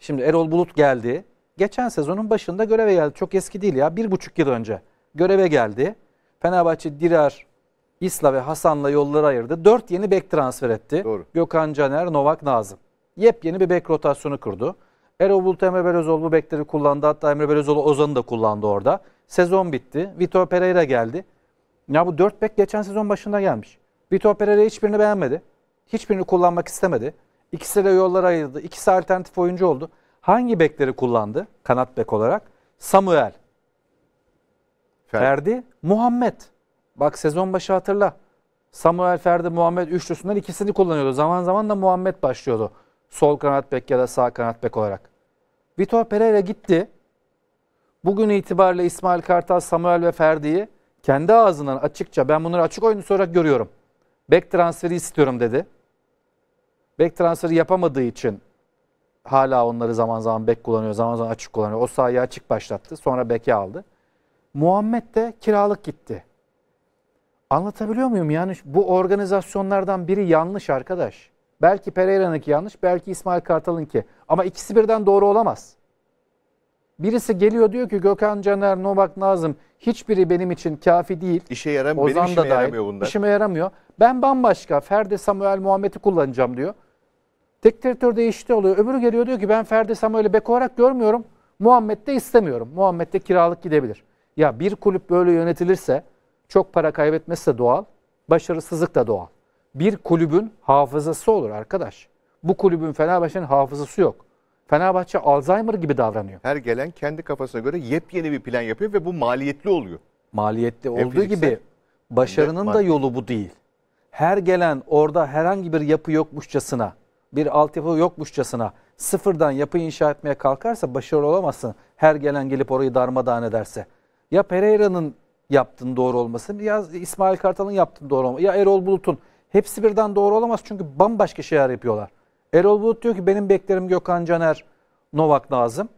Şimdi Erol Bulut geldi. Geçen sezonun başında göreve geldi. Çok eski değil ya. Bir buçuk yıl önce göreve geldi. Fenerbahçe Dirar, İsla ve Hasan'la yolları ayırdı. Dört yeni bek transfer etti. Doğru. Gökhan Caner, Novak Nazım. Yepyeni bir bek rotasyonu kurdu. Erol Bulut, Emre Belözoğlu bu bekleri kullandı. Hatta Emre Belözoğlu Ozan'ı da kullandı orada. Sezon bitti. Vitor Pereira geldi. Ya bu dört bek geçen sezon başında gelmiş. Vitor Pereira hiçbirini beğenmedi. Hiçbirini kullanmak istemedi. İkisi de yollar ayırdı. İkisi alternatif oyuncu oldu. Hangi bekleri kullandı kanat bek olarak? Samuel, Ferdi, Ferdi Muhammed. Bak sezon başı hatırla. Samuel, Ferdi, Muhammed üçlüsünden ikisini kullanıyordu. Zaman zaman da Muhammed başlıyordu. Sol kanat bek ya da sağ kanat bek olarak. Vitor Pereira gitti. Bugün itibariyle İsmail Kartal, Samuel ve Ferdi'yi kendi ağzından açıkça ben bunları açık oyuncusu olarak görüyorum. Bek transferi istiyorum dedi. Bek transferi yapamadığı için hala onları zaman zaman bek kullanıyor, zaman zaman açık kullanıyor. O sahaya açık başlattı. Sonra beke aldı. Muhammed de kiralık gitti. Anlatabiliyor muyum? Yani bu organizasyonlardan biri yanlış arkadaş. Belki Pereira'nınki yanlış, belki İsmail Kartal'ınki. Ama ikisi birden doğru olamaz. Birisi geliyor diyor ki Gökhan Caner, Novak Nazım hiçbiri benim için kafi değil. İşe yaramıyor. benim işime da yaramıyor bunlar. İşime yaramıyor. Ben bambaşka Ferdi Samuel Muhammed'i kullanacağım diyor. Tek direktör değişti oluyor. Öbürü geliyor diyor ki ben Ferdi Samuel'i bek olarak görmüyorum. Muhammed de istemiyorum. Muhammed de kiralık gidebilir. Ya bir kulüp böyle yönetilirse çok para kaybetmesi de doğal. Başarısızlık da doğal bir kulübün hafızası olur arkadaş. Bu kulübün Fenerbahçe'nin hafızası yok. Fenerbahçe Alzheimer gibi davranıyor. Her gelen kendi kafasına göre yepyeni bir plan yapıyor ve bu maliyetli oluyor. Maliyetli e, olduğu gibi başarının da yolu bu değil. Her gelen orada herhangi bir yapı yokmuşçasına, bir altyapı yokmuşçasına sıfırdan yapı inşa etmeye kalkarsa başarılı olamazsın. Her gelen gelip orayı darmadağın ederse. Ya Pereira'nın yaptığın doğru olmasın ya İsmail Kartal'ın yaptığın doğru olmasın ya Erol Bulut'un Hepsi birden doğru olamaz çünkü bambaşka şeyler yapıyorlar. Erol Bulut diyor ki benim beklerim Gökhan Caner, Novak Nazım.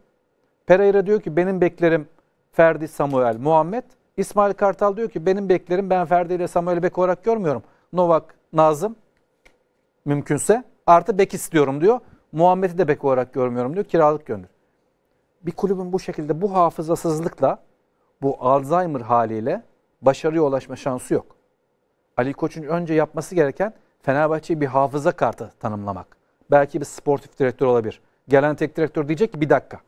Pereira diyor ki benim beklerim Ferdi, Samuel, Muhammed. İsmail Kartal diyor ki benim beklerim ben Ferdi ile Samuel Bek olarak görmüyorum. Novak, Nazım mümkünse artı bek istiyorum diyor. Muhammed'i de bek olarak görmüyorum diyor. Kiralık gönder. Bir kulübün bu şekilde bu hafızasızlıkla bu Alzheimer haliyle başarıya ulaşma şansı yok. Ali Koç'un önce yapması gereken Fenerbahçe'yi bir hafıza kartı tanımlamak. Belki bir sportif direktör olabilir. Gelen tek direktör diyecek ki bir dakika.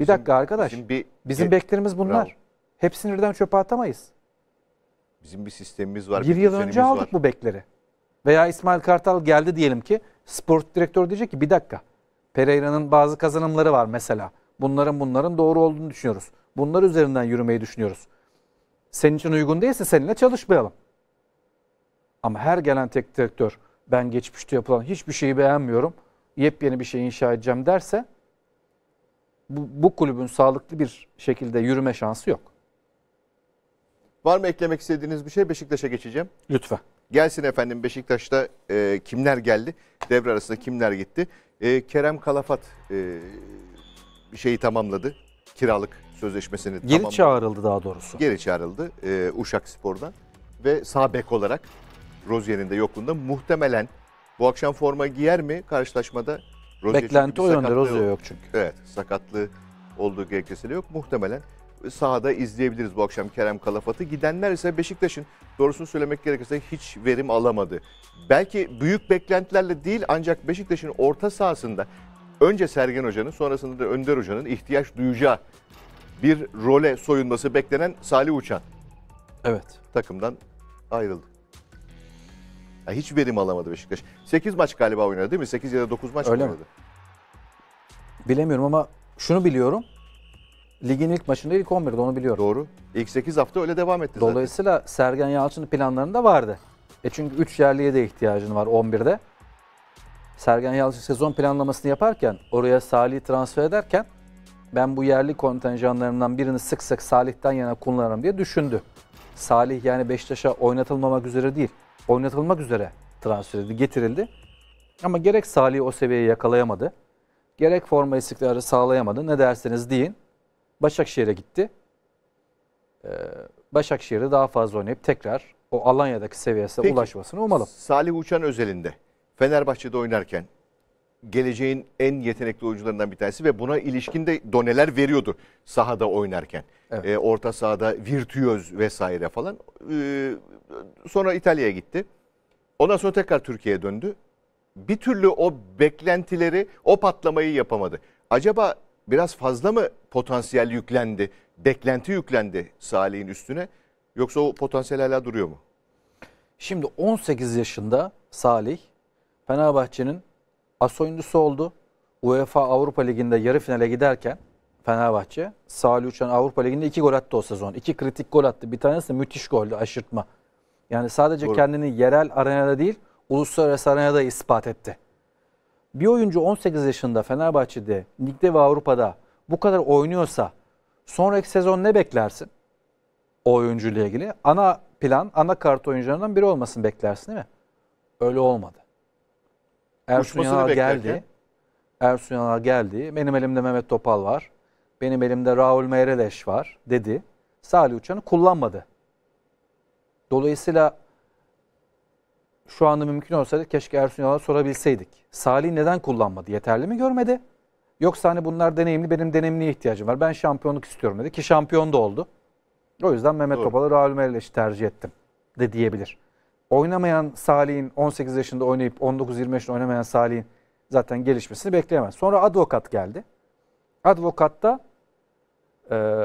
Bir dakika bizim, arkadaş. Bizim, bir, bizim bir, e, beklerimiz bunlar. Bravo. Hepsini birden çöpe atamayız. Bizim bir sistemimiz var. Bir, bir yıl önce aldık var. bu bekleri. Veya İsmail Kartal geldi diyelim ki sport direktör diyecek ki bir dakika. Pereira'nın bazı kazanımları var mesela. Bunların bunların doğru olduğunu düşünüyoruz. Bunlar üzerinden yürümeyi düşünüyoruz. Senin için uygun değilse seninle çalışmayalım. Ama her gelen tek direktör ben geçmişte yapılan hiçbir şeyi beğenmiyorum, yepyeni bir şey inşa edeceğim derse bu, bu kulübün sağlıklı bir şekilde yürüme şansı yok. Var mı eklemek istediğiniz bir şey? Beşiktaş'a geçeceğim. Lütfen. Gelsin efendim Beşiktaş'ta e, kimler geldi? Devre arasında kimler gitti? E, Kerem Kalafat e, şeyi tamamladı. Kiralık sözleşmesini Geri tamamladı. çağrıldı daha doğrusu. Geri çağrıldı e, Uşak Spor'dan ve sağ bek olarak Rozier'in de yokluğunda muhtemelen bu akşam forma giyer mi karşılaşmada? Rozier Beklenti o yönde Rozier yok. çünkü. Evet sakatlığı olduğu gerekçesi yok. Muhtemelen sahada izleyebiliriz bu akşam Kerem Kalafat'ı. Gidenler ise Beşiktaş'ın doğrusunu söylemek gerekirse hiç verim alamadı. Belki büyük beklentilerle değil ancak Beşiktaş'ın orta sahasında önce Sergen Hoca'nın sonrasında da Önder Hoca'nın ihtiyaç duyacağı bir role soyunması beklenen Salih Uçan. Evet. Takımdan ayrıldı. Ya hiç verim alamadı Beşiktaş. 8 maç galiba oynadı değil mi? 8 ya da 9 maç Öyle oynadı. Mi? Bilemiyorum ama şunu biliyorum. Ligin ilk maçında ilk 11'de onu biliyorum. Doğru. İlk 8 hafta öyle devam etti Dolayısıyla zaten. Sergen Yalçın'ın planlarında vardı. E çünkü 3 yerliye de ihtiyacın var 11'de. Sergen Yalçın sezon planlamasını yaparken oraya Salih transfer ederken ben bu yerli kontenjanlarından birini sık sık Salih'ten yana kullanırım diye düşündü. Salih yani Beşiktaş'a oynatılmamak üzere değil oynatılmak üzere transfer edildi, getirildi. Ama gerek Salih o seviyeyi yakalayamadı. Gerek forma istikrarı sağlayamadı. Ne derseniz deyin. Başakşehir'e gitti. Ee, Başakşehir'de daha fazla oynayıp tekrar o Alanya'daki seviyesine Peki, ulaşmasını umalım. Salih Uçan özelinde Fenerbahçe'de oynarken geleceğin en yetenekli oyuncularından bir tanesi ve buna ilişkin de doneler veriyordu sahada oynarken. Evet. E, orta sahada virtüöz vesaire falan. E, sonra İtalya'ya gitti. Ondan sonra tekrar Türkiye'ye döndü. Bir türlü o beklentileri, o patlamayı yapamadı. Acaba biraz fazla mı potansiyel yüklendi, beklenti yüklendi Salih'in üstüne? Yoksa o potansiyel hala duruyor mu? Şimdi 18 yaşında Salih Fenerbahçe'nin as oyuncusu oldu. UEFA Avrupa Ligi'nde yarı finale giderken Fenerbahçe, Salih Uçan Avrupa Ligi'nde iki gol attı o sezon. İki kritik gol attı. Bir tanesi müthiş goldü, aşırtma. Yani sadece Doğru. kendini yerel arenada değil, uluslararası arenada ispat etti. Bir oyuncu 18 yaşında Fenerbahçe'de, ligde ve Avrupa'da bu kadar oynuyorsa sonraki sezon ne beklersin? O oyuncuyla ilgili ana plan, ana kart oyuncularından biri olmasını beklersin değil mi? Öyle olmadı. Ersun Uçmasını Yanal geldi. Ersun Yanal geldi. Benim elimde Mehmet Topal var. Benim elimde Raul Meyreleş var dedi. Salih Uçan'ı kullanmadı. Dolayısıyla şu anda mümkün olsaydı keşke Ersun Yanal'a sorabilseydik. Salih neden kullanmadı? Yeterli mi görmedi? Yoksa hani bunlar deneyimli, benim deneyimliye ihtiyacım var. Ben şampiyonluk istiyorum dedi ki şampiyon da oldu. O yüzden Mehmet Topal'ı Raul Meyreleş'i tercih ettim de diyebilir oynamayan Salih'in 18 yaşında oynayıp 19-20 yaşında oynamayan Salih'in zaten gelişmesini bekleyemez. Sonra avukat geldi. Advokatta e,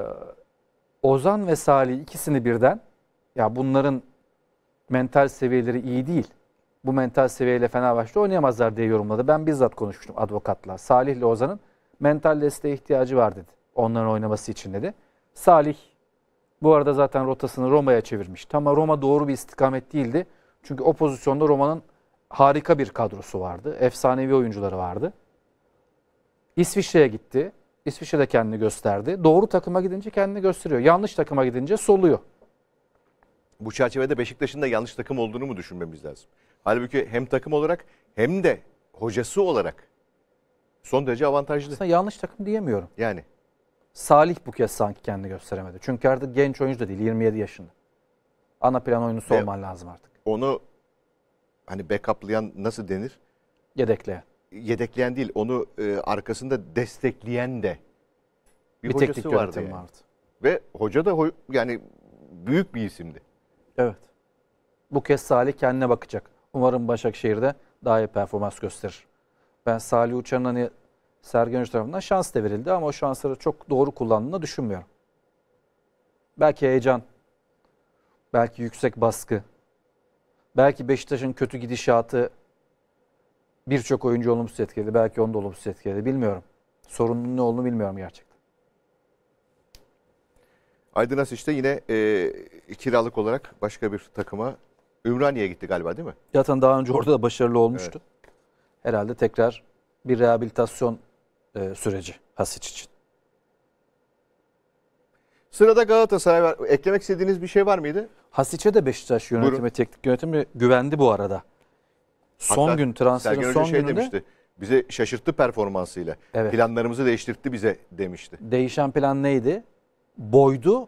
Ozan ve Salih ikisini birden ya bunların mental seviyeleri iyi değil. Bu mental seviyeyle Fenerbahçe'de oynayamazlar diye yorumladı. Ben bizzat konuşmuştum advokatla. Salih ile Ozan'ın mental desteğe ihtiyacı var dedi. Onların oynaması için dedi. Salih bu arada zaten rotasını Roma'ya çevirmiş. ama Roma doğru bir istikamet değildi. Çünkü o pozisyonda Roma'nın harika bir kadrosu vardı. Efsanevi oyuncuları vardı. İsviçre'ye gitti. İsviçre'de kendini gösterdi. Doğru takıma gidince kendini gösteriyor. Yanlış takıma gidince soluyor. Bu çerçevede Beşiktaş'ın da yanlış takım olduğunu mu düşünmemiz lazım? Halbuki hem takım olarak hem de hocası olarak son derece avantajlı. Aslında yanlış takım diyemiyorum. Yani Salih bu kez sanki kendini gösteremedi. Çünkü artık genç oyuncu da değil 27 yaşında. Ana plan oyuncusu Ve olman lazım artık. Onu hani backuplayan nasıl denir? Yedekleyen. Yedekleyen değil onu e, arkasında destekleyen de bir, bir hocası teknik vardı, yani. vardı. Ve hoca da yani büyük bir isimdi. Evet. Bu kez Salih kendine bakacak. Umarım Başakşehir'de daha iyi performans gösterir. Ben Salih Uçar'ın hani Sergen Hoca tarafından şans da verildi ama o şansları çok doğru kullandığını düşünmüyorum. Belki heyecan, belki yüksek baskı, belki Beşiktaş'ın kötü gidişatı birçok oyuncu olumsuz etkiledi. Belki onu da olumsuz etkiledi. Bilmiyorum. Sorunun ne olduğunu bilmiyorum gerçekten. Aydın As işte yine e, kiralık olarak başka bir takıma Ümraniye'ye gitti galiba değil mi? Zaten daha önce orada da başarılı olmuştu. Evet. Herhalde tekrar bir rehabilitasyon e, süreci Hasic için. Sırada Galatasaray var. Eklemek istediğiniz bir şey var mıydı? Hasic'e de Beşiktaş yönetimi, Buyurun. teknik yönetimi güvendi bu arada. Son Hatta gün transferin son şey gününde demişti. Bize şaşırttı performansıyla. Evet. Planlarımızı değiştirtti bize demişti. Değişen plan neydi? Boydu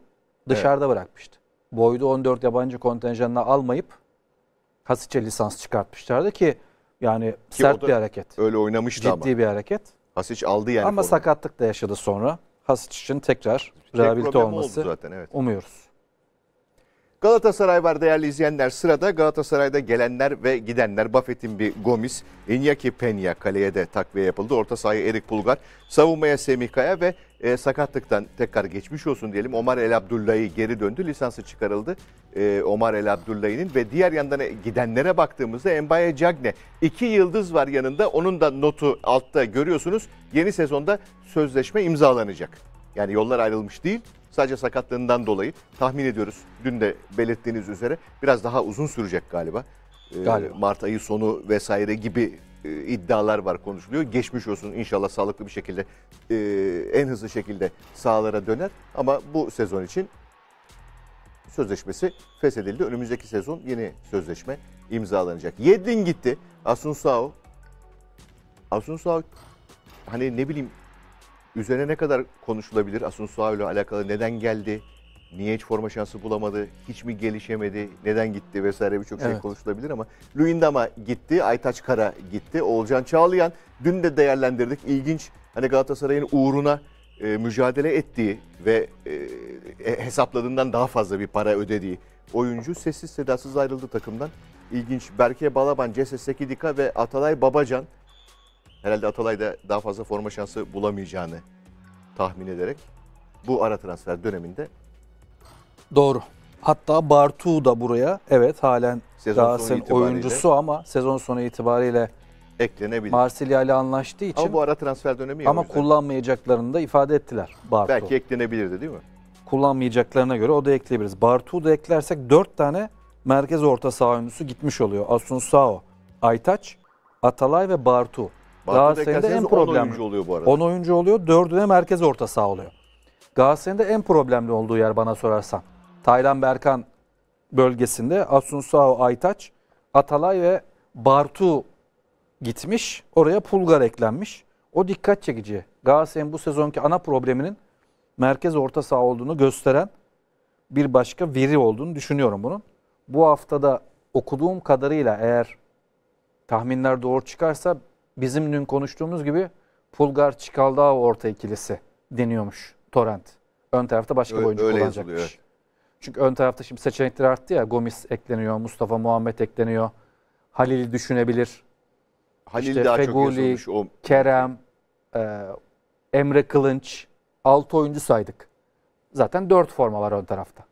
dışarıda evet. bırakmıştı. Boydu 14 yabancı kontenjanına almayıp Hasic'e lisans çıkartmışlardı ki yani ki sert bir hareket. Öyle oynamıştı Ciddi ama. Ciddi bir hareket. Hasic aldı yani. Ama formu. sakatlık da yaşadı sonra. Hasic için tekrar Tek rehabilite olması zaten, evet. umuyoruz. Galatasaray var değerli izleyenler. Sırada Galatasaray'da gelenler ve gidenler. Buffett'in bir Gomis, Iñaki Penya kaleye de takviye yapıldı. Orta sahaya Erik Bulgar, savunmaya Semih Kaya ve e, sakatlıktan tekrar geçmiş olsun diyelim. Omar El Abdullah'ı geri döndü. Lisansı çıkarıldı. E, Omar El Abdullah'ın ve diğer yandan e, gidenlere baktığımızda Mbaye Cagne. iki yıldız var yanında. Onun da notu altta görüyorsunuz. Yeni sezonda sözleşme imzalanacak. Yani yollar ayrılmış değil. Sadece sakatlığından dolayı tahmin ediyoruz. Dün de belirttiğiniz üzere biraz daha uzun sürecek galiba. E, galiba. Mart ayı sonu vesaire gibi e, iddialar var konuşuluyor. Geçmiş olsun inşallah sağlıklı bir şekilde e, en hızlı şekilde sahalara döner. Ama bu sezon için sözleşmesi feshedildi. Önümüzdeki sezon yeni sözleşme imzalanacak. Yedlin gitti. Asunsao. Asunsao hani ne bileyim üzerine ne kadar konuşulabilir? Asunsao ile alakalı neden geldi? Niye hiç forma şansı bulamadı? Hiç mi gelişemedi? Neden gitti vesaire birçok şey evet. konuşulabilir ama Luindama gitti, Aytaç Kara gitti, Olcan Çağlayan dün de değerlendirdik. İlginç hani Galatasaray'ın uğruna e, mücadele ettiği ve e, e, hesapladığından daha fazla bir para ödediği oyuncu sessiz sedasız ayrıldı takımdan. İlginç Berke Balaban, Cese Sekidika ve Atalay Babacan herhalde Atalay da daha fazla forma şansı bulamayacağını tahmin ederek bu ara transfer döneminde Doğru. Hatta Bartu da buraya evet halen sezon oyuncusu ama sezon sonu itibariyle eklenebilir. Marsilya ile anlaştığı için. Ama bu ara transfer dönemi Ama kullanmayacaklarını da ifade ettiler Bartu. Belki eklenebilirdi değil mi? Kullanmayacaklarına göre o da ekleyebiliriz. Bartu da eklersek 4 tane merkez orta saha oyuncusu gitmiş oluyor. Asun Sao, Aytaç, Atalay ve Bartu. Bartu da en problemli. 10 oyuncu oluyor bu arada. 10 oyuncu oluyor. 4'üne merkez orta saha oluyor. Galatasaray'ın en problemli olduğu yer bana sorarsan. Taylan Berkan bölgesinde Asunsao Aytaç, Atalay ve Bartu gitmiş. Oraya Pulgar eklenmiş. O dikkat çekici. Galatasaray'ın bu sezonki ana probleminin merkez orta saha olduğunu gösteren bir başka veri olduğunu düşünüyorum bunun. Bu haftada okuduğum kadarıyla eğer tahminler doğru çıkarsa bizim dün konuştuğumuz gibi Pulgar Çikaldao orta ikilisi deniyormuş Torrent. Ön tarafta başka öyle, bir oyuncu öyle kullanacakmış. Yazılıyor. Çünkü ön tarafta şimdi seçenekler arttı ya. Gomis ekleniyor, Mustafa Muhammed ekleniyor. Halil'i düşünebilir. Halil işte daha Feguli, çok yazılmış. O... Kerem, e, Emre Kılınç. 6 oyuncu saydık. Zaten 4 forma var ön tarafta.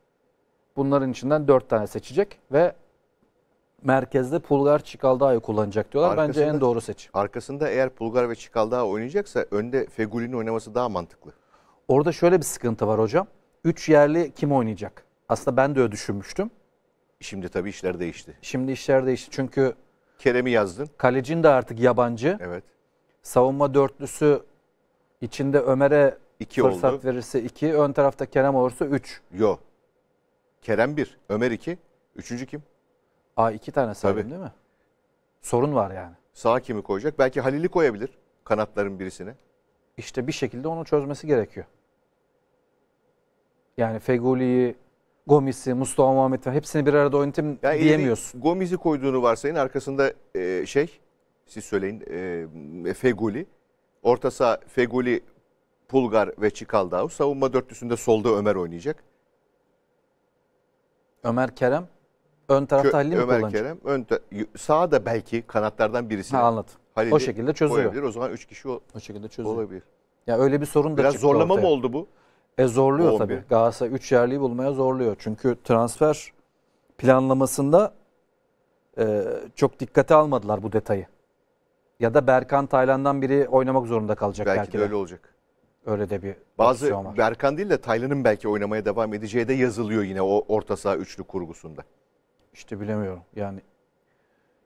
Bunların içinden 4 tane seçecek ve merkezde Pulgar Çikaldağ'ı kullanacak diyorlar. Arkasında, Bence en doğru seçim. Arkasında eğer Pulgar ve Çikaldağ oynayacaksa önde Feguli'nin oynaması daha mantıklı. Orada şöyle bir sıkıntı var hocam. 3 yerli kim oynayacak? Aslında ben de öyle düşünmüştüm. Şimdi tabii işler değişti. Şimdi işler değişti çünkü Kerem'i yazdın. kalecin de artık yabancı. Evet. Savunma dörtlüsü içinde Ömer'e İki fırsat oldu. verirse iki. ön tarafta Kerem olursa üç. Yo. Kerem bir. Ömer iki. Üçüncü kim? Aa iki tane saydım Tabii. değil mi? Sorun var yani. Sağa kimi koyacak? Belki Halil'i koyabilir kanatların birisine. İşte bir şekilde onu çözmesi gerekiyor. Yani Feguli'yi Gomis'i, Mustafa Muhammed ve hepsini bir arada oynatayım yani diyemiyorsun. Gomis'i koyduğunu varsayın arkasında e, şey siz söyleyin e, e Fegoli. Orta saha Fegoli, Pulgar ve Çikaldao. Savunma dörtlüsünde solda Ömer oynayacak. Ömer Kerem ön tarafta Halil. mi Ömer Kerem ön sağda belki kanatlardan birisi. Ha, anladım. Halil'i o şekilde çözülüyor. O zaman üç kişi o, o şekilde çözülüyor. olabilir. Ya öyle bir sorun da Biraz çıktı zorlama ortaya. mı oldu bu? E zorluyor 11. tabii. Galatasaray 3 yerliyi bulmaya zorluyor. Çünkü transfer planlamasında e, çok dikkate almadılar bu detayı. Ya da Berkan Taylan'dan biri oynamak zorunda kalacak belki. Belki de öyle olacak. Öyle de bir Bazı var. Berkan değil de Taylan'ın belki oynamaya devam edeceği de yazılıyor yine o orta saha üçlü kurgusunda. İşte bilemiyorum. Yani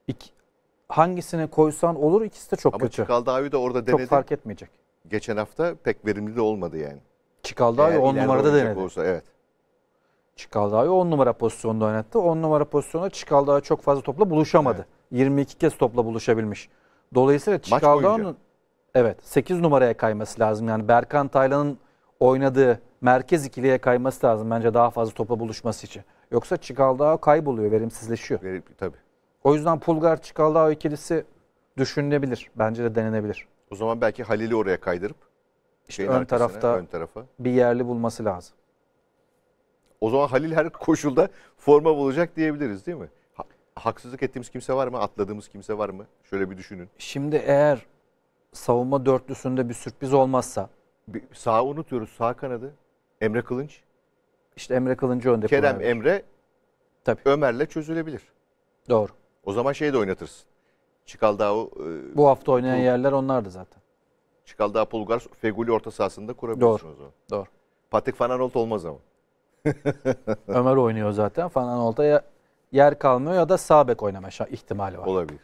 iki, hangisine koysan olur ikisi de çok Ama kötü. Ama Çıkal Davi de orada denedi. Çok fark etmeyecek. Geçen hafta pek verimli de olmadı yani. Çikaldağ'ı 10 numarada denedi. Olursa, evet. Çikaldağ'ı 10 numara pozisyonda oynattı. 10 numara pozisyonda Çikaldağı çok fazla topla buluşamadı. Evet. 22 kez topla buluşabilmiş. Dolayısıyla Çikaldağ'ın evet 8 numaraya kayması lazım. Yani Berkan Taylan'ın oynadığı merkez ikiliye kayması lazım bence daha fazla topla buluşması için. Yoksa Çikaldağ kayboluyor, verimsizleşiyor. Verim, tabii. O yüzden Pulgar Çikaldağ ikilisi düşünülebilir. Bence de denenebilir. O zaman belki Halil'i oraya kaydırıp işte ön tarafta ön tarafa. bir yerli bulması lazım. O zaman Halil her koşulda forma bulacak diyebiliriz değil mi? haksızlık ettiğimiz kimse var mı? Atladığımız kimse var mı? Şöyle bir düşünün. Şimdi eğer savunma dörtlüsünde bir sürpriz olmazsa. Bir, sağ unutuyoruz sağ kanadı. Emre Kılınç. İşte Emre Kılınç'ı önde Kerem kullanır. Emre Tabii. Ömer'le çözülebilir. Doğru. O zaman şey de oynatırsın. Çikaldao. E, bu hafta oynayan bu, yerler onlardı zaten. Çıkalda Pulgar Feguli orta sahasında kurabiliyorsunuz Doğru. onu. Doğru. Patik Van olmaz ama. [laughs] Ömer oynuyor zaten. Van ya yer kalmıyor ya da sağ bek oynama ihtimali var. Olabilir.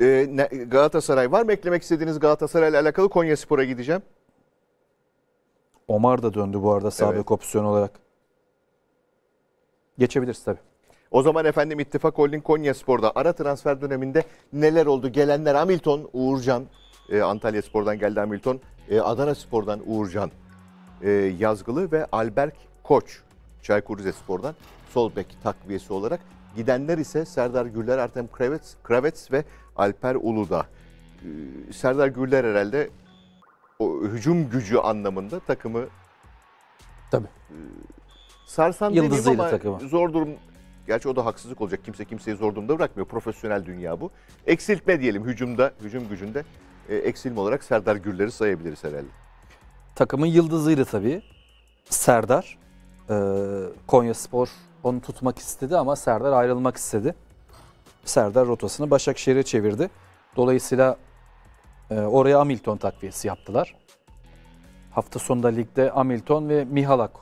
Ee, Galatasaray var mı? Eklemek istediğiniz Galatasaray ile alakalı Konya Spor'a gideceğim. Omar da döndü bu arada sağ evet. bek opsiyon olarak. Geçebiliriz tabii. O zaman efendim İttifak Holding Konya Spor'da ara transfer döneminde neler oldu? Gelenler Hamilton, Uğurcan, e, Antalya Spor'dan geldi Hamilton, e, Adana Spor'dan Uğurcan e, Yazgılı ve Alberk Koç Çaykur Rizespor'dan sol bek takviyesi olarak. Gidenler ise Serdar Güller, Artem Kravets, Kravets ve Alper Uludağ. E, Serdar Güller herhalde o hücum gücü anlamında takımı Tabii. E, sarsan Yıldızıydı ama takımı. zor durum Gerçi o da haksızlık olacak. Kimse kimseyi zor durumda bırakmıyor. Profesyonel dünya bu. Eksiltme diyelim hücumda, hücum gücünde e, eksilme olarak Serdar Gürler'i sayabiliriz herhalde. Takımın yıldızıydı tabii. Serdar. E, Konya Spor onu tutmak istedi ama Serdar ayrılmak istedi. Serdar rotasını Başakşehir'e çevirdi. Dolayısıyla e, oraya Hamilton takviyesi yaptılar. Hafta sonunda ligde Hamilton ve Mihalak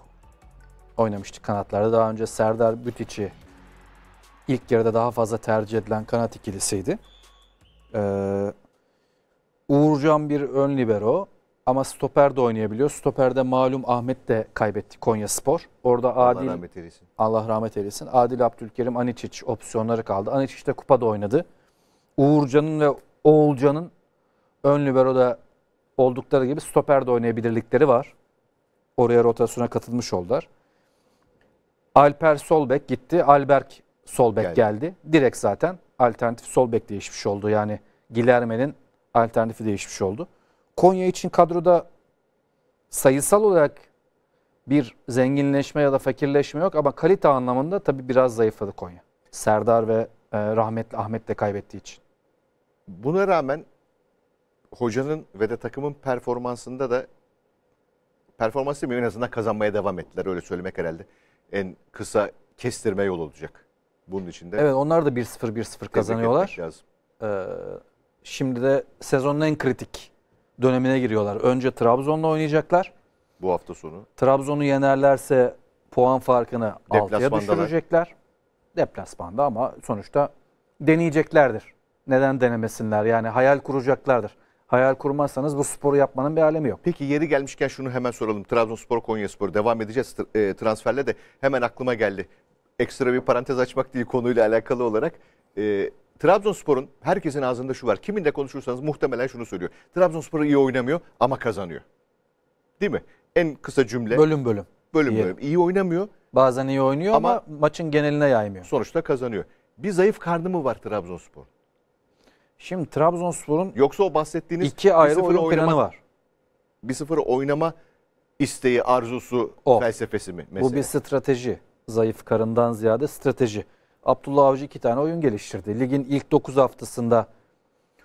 oynamıştı kanatlarda. Daha önce Serdar Bütiç'i ilk yarıda daha fazla tercih edilen kanat ikilisiydi. Ee, Uğurcan bir ön libero ama stoper de oynayabiliyor. Stoperde malum Ahmet de kaybetti Konya Spor. Orada Allah rahmet eylesin. Allah rahmet eylesin. Adil Abdülkerim Aniçiç opsiyonları kaldı. Aniçiç de kupada oynadı. Uğurcan'ın ve Oğulcan'ın ön libero'da oldukları gibi stoper de oynayabilirlikleri var. Oraya rotasyona katılmış oldular. Alper Solbek gitti. Alberk sol bek geldi. geldi. Direkt zaten alternatif sol bek değişmiş oldu. Yani Gilerme'nin alternatifi değişmiş oldu. Konya için kadroda sayısal olarak bir zenginleşme ya da fakirleşme yok ama kalite anlamında tabii biraz zayıfladı Konya. Serdar ve e, rahmetli Ahmet de kaybettiği için. Buna rağmen hocanın ve de takımın performansında da performansı mı en azından kazanmaya devam ettiler öyle söylemek herhalde. En kısa kestirme yol olacak. Bunun içinde. Evet onlar da 1-0 1-0 kazanıyorlar. Ee, şimdi de sezonun en kritik dönemine giriyorlar. Önce Trabzon'la oynayacaklar. Bu hafta sonu. Trabzon'u yenerlerse puan farkını 6'ya düşürecekler. Deplasmanda ama sonuçta deneyeceklerdir. Neden denemesinler? Yani hayal kuracaklardır. Hayal kurmazsanız bu sporu yapmanın bir alemi yok. Peki yeri gelmişken şunu hemen soralım. Trabzonspor, Konyaspor devam edeceğiz e, transferle de hemen aklıma geldi ekstra bir parantez açmak değil konuyla alakalı olarak. E, Trabzonspor'un herkesin ağzında şu var. Kiminle konuşursanız muhtemelen şunu söylüyor. Trabzonspor iyi oynamıyor ama kazanıyor. Değil mi? En kısa cümle. Bölüm bölüm. Bölüm bölüm. İyi oynamıyor. Bazen iyi oynuyor ama, ama maçın geneline yaymıyor. Sonuçta kazanıyor. Bir zayıf karnı mı var Trabzonspor? Şimdi Trabzonspor'un yoksa o bahsettiğiniz iki ayrı oyun oynama, planı var. Bir sıfır oynama isteği, arzusu, o. felsefesi mi mesela? Bu bir strateji zayıf karından ziyade strateji. Abdullah Avcı iki tane oyun geliştirdi. Ligin ilk 9 haftasında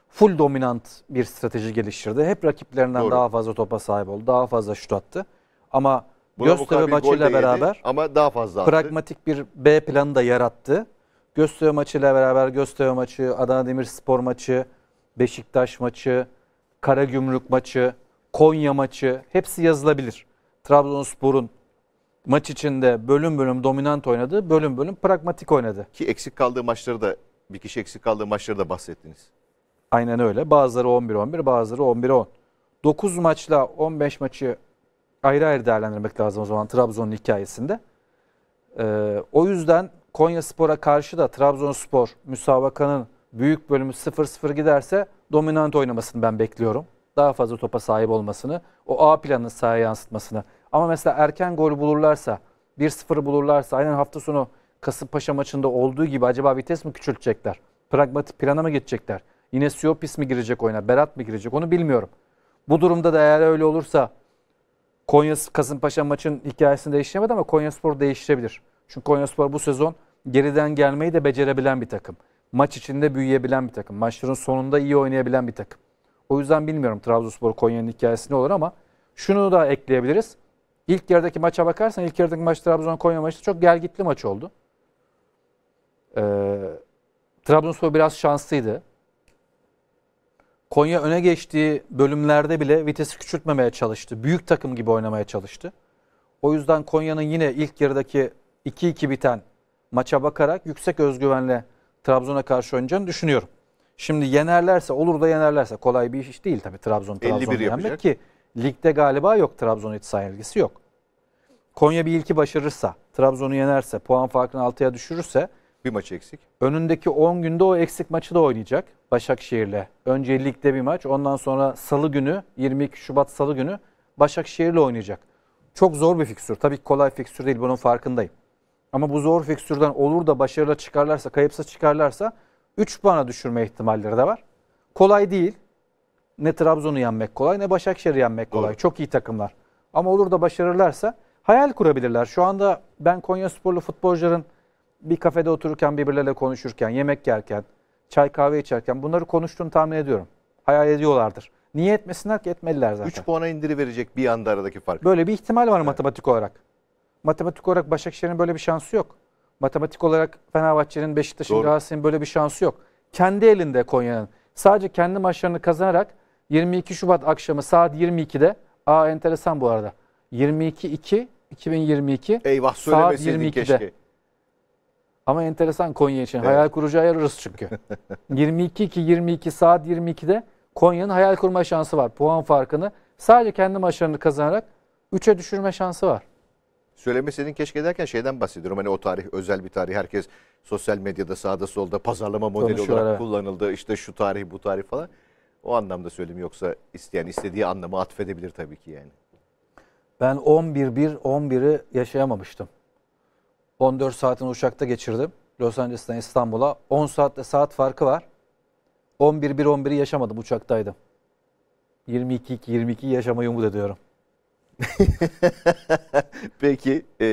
full dominant bir strateji geliştirdi. Hep rakiplerinden Doğru. daha fazla topa sahip oldu. Daha fazla şut attı. Ama Göztepe maçıyla beraber ama daha fazla attı. pragmatik bir B planı da yarattı. Göztepe maçıyla beraber Göztepe maçı, Adana Demirspor maçı, Beşiktaş maçı, Karagümrük maçı, Konya maçı hepsi yazılabilir. Trabzonspor'un maç içinde bölüm bölüm dominant oynadı, bölüm bölüm pragmatik oynadı. Ki eksik kaldığı maçları da bir kişi eksik kaldığı maçları da bahsettiniz. Aynen öyle. Bazıları 11-11, bazıları 11-10. 9 maçla 15 maçı ayrı ayrı değerlendirmek lazım o zaman Trabzon'un hikayesinde. Ee, o yüzden Konya Spor'a karşı da Trabzonspor müsabakanın büyük bölümü 0-0 giderse dominant oynamasını ben bekliyorum. Daha fazla topa sahip olmasını, o A planını sahaya yansıtmasını ama mesela erken gol bulurlarsa, 1-0 bulurlarsa aynen hafta sonu Kasımpaşa maçında olduğu gibi acaba vites mi küçültecekler? Pragmatik plana mı geçecekler? Yine Siopis mi girecek oyuna? Berat mı girecek? Onu bilmiyorum. Bu durumda da eğer öyle olursa Konya Kasımpaşa maçın hikayesini değiştiremedi ama Konyaspor değiştirebilir. Çünkü Konyaspor bu sezon geriden gelmeyi de becerebilen bir takım. Maç içinde büyüyebilen bir takım. Maçların sonunda iyi oynayabilen bir takım. O yüzden bilmiyorum Trabzonspor Konya'nın hikayesi ne olur ama şunu da ekleyebiliriz. İlk yarıdaki maça bakarsan ilk yarıdaki maç Trabzon Konya maçı çok gelgitli maç oldu. Ee, Trabzonspor biraz şanslıydı. Konya öne geçtiği bölümlerde bile vitesi küçültmemeye çalıştı. Büyük takım gibi oynamaya çalıştı. O yüzden Konya'nın yine ilk yarıdaki 2-2 biten maça bakarak yüksek özgüvenle Trabzon'a karşı oynayacağını düşünüyorum. Şimdi yenerlerse olur da yenerlerse kolay bir iş değil tabii Trabzon Trabzon'u yenmek yapacak. Ligde galiba yok Trabzon'un hiç sayılgısı yok. Konya bir ilki başarırsa, Trabzon'u yenerse, puan farkını 6'ya düşürürse bir maç eksik. Önündeki 10 günde o eksik maçı da oynayacak Başakşehir'le. Önce ligde bir maç, ondan sonra salı günü 22 Şubat salı günü Başakşehir'le oynayacak. Çok zor bir fikstür. Tabii kolay fikstür değil bunun farkındayım. Ama bu zor fikstürden olur da başarıyla çıkarlarsa, kayıpsa çıkarlarsa 3 puana düşürme ihtimalleri de var. Kolay değil ne Trabzon'u yenmek kolay ne Başakşehir'i yenmek kolay. Doğru. Çok iyi takımlar. Ama olur da başarırlarsa hayal kurabilirler. Şu anda ben Konya Sporlu futbolcuların bir kafede otururken birbirleriyle konuşurken, yemek yerken, çay kahve içerken bunları konuştuğunu tahmin ediyorum. Hayal ediyorlardır. Niye etmesinler ki etmeliler zaten. 3 puana indiri verecek bir anda aradaki fark. Böyle bir ihtimal var evet. matematik olarak. Matematik olarak Başakşehir'in böyle bir şansı yok. Matematik olarak Fenerbahçe'nin, Beşiktaş'ın, Galatasaray'ın böyle bir şansı yok. Kendi elinde Konya'nın. Sadece kendi maçlarını kazanarak 22 Şubat akşamı saat 22'de. Aa enteresan bu arada. 22-2 2022 Eyvah saat 22'de. Keşke. Ama enteresan Konya için. Evet. Hayal kurucu ayarırız çünkü. 22-2-22 [laughs] saat 22'de Konya'nın hayal kurma şansı var. Puan farkını sadece kendi maçlarını kazanarak 3'e düşürme şansı var. Söyleme senin keşke derken şeyden bahsediyorum. Hani o tarih özel bir tarih. Herkes sosyal medyada sağda solda pazarlama modeli Konuşuyor, olarak evet. kullanıldı. İşte şu tarih bu tarih falan. O anlamda söyleyeyim yoksa isteyen istediği anlamı atfedebilir tabii ki yani. Ben 11-1, 11'i yaşayamamıştım. 14 saatini uçakta geçirdim. Los Angeles'tan İstanbul'a. 10 saatte saat farkı var. 11-1-11'i yaşamadım uçaktaydım. 22-22 yaşamayı umut ediyorum. [laughs] Peki e,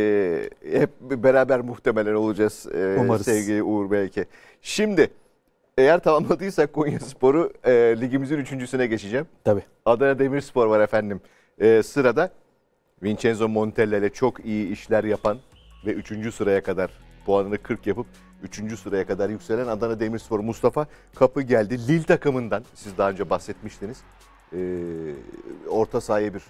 hep beraber muhtemelen olacağız e, sevgili Uğur Beyke. Şimdi eğer tamamladıysak Konya Sporu e, ligimizin üçüncüsüne geçeceğim. Tabii. Adana Demirspor var efendim e, sırada. Vincenzo Montella ile çok iyi işler yapan ve üçüncü sıraya kadar puanını 40 yapıp üçüncü sıraya kadar yükselen Adana Demirspor Mustafa Kapı geldi. Lille takımından siz daha önce bahsetmiştiniz. Ee, orta sahaya bir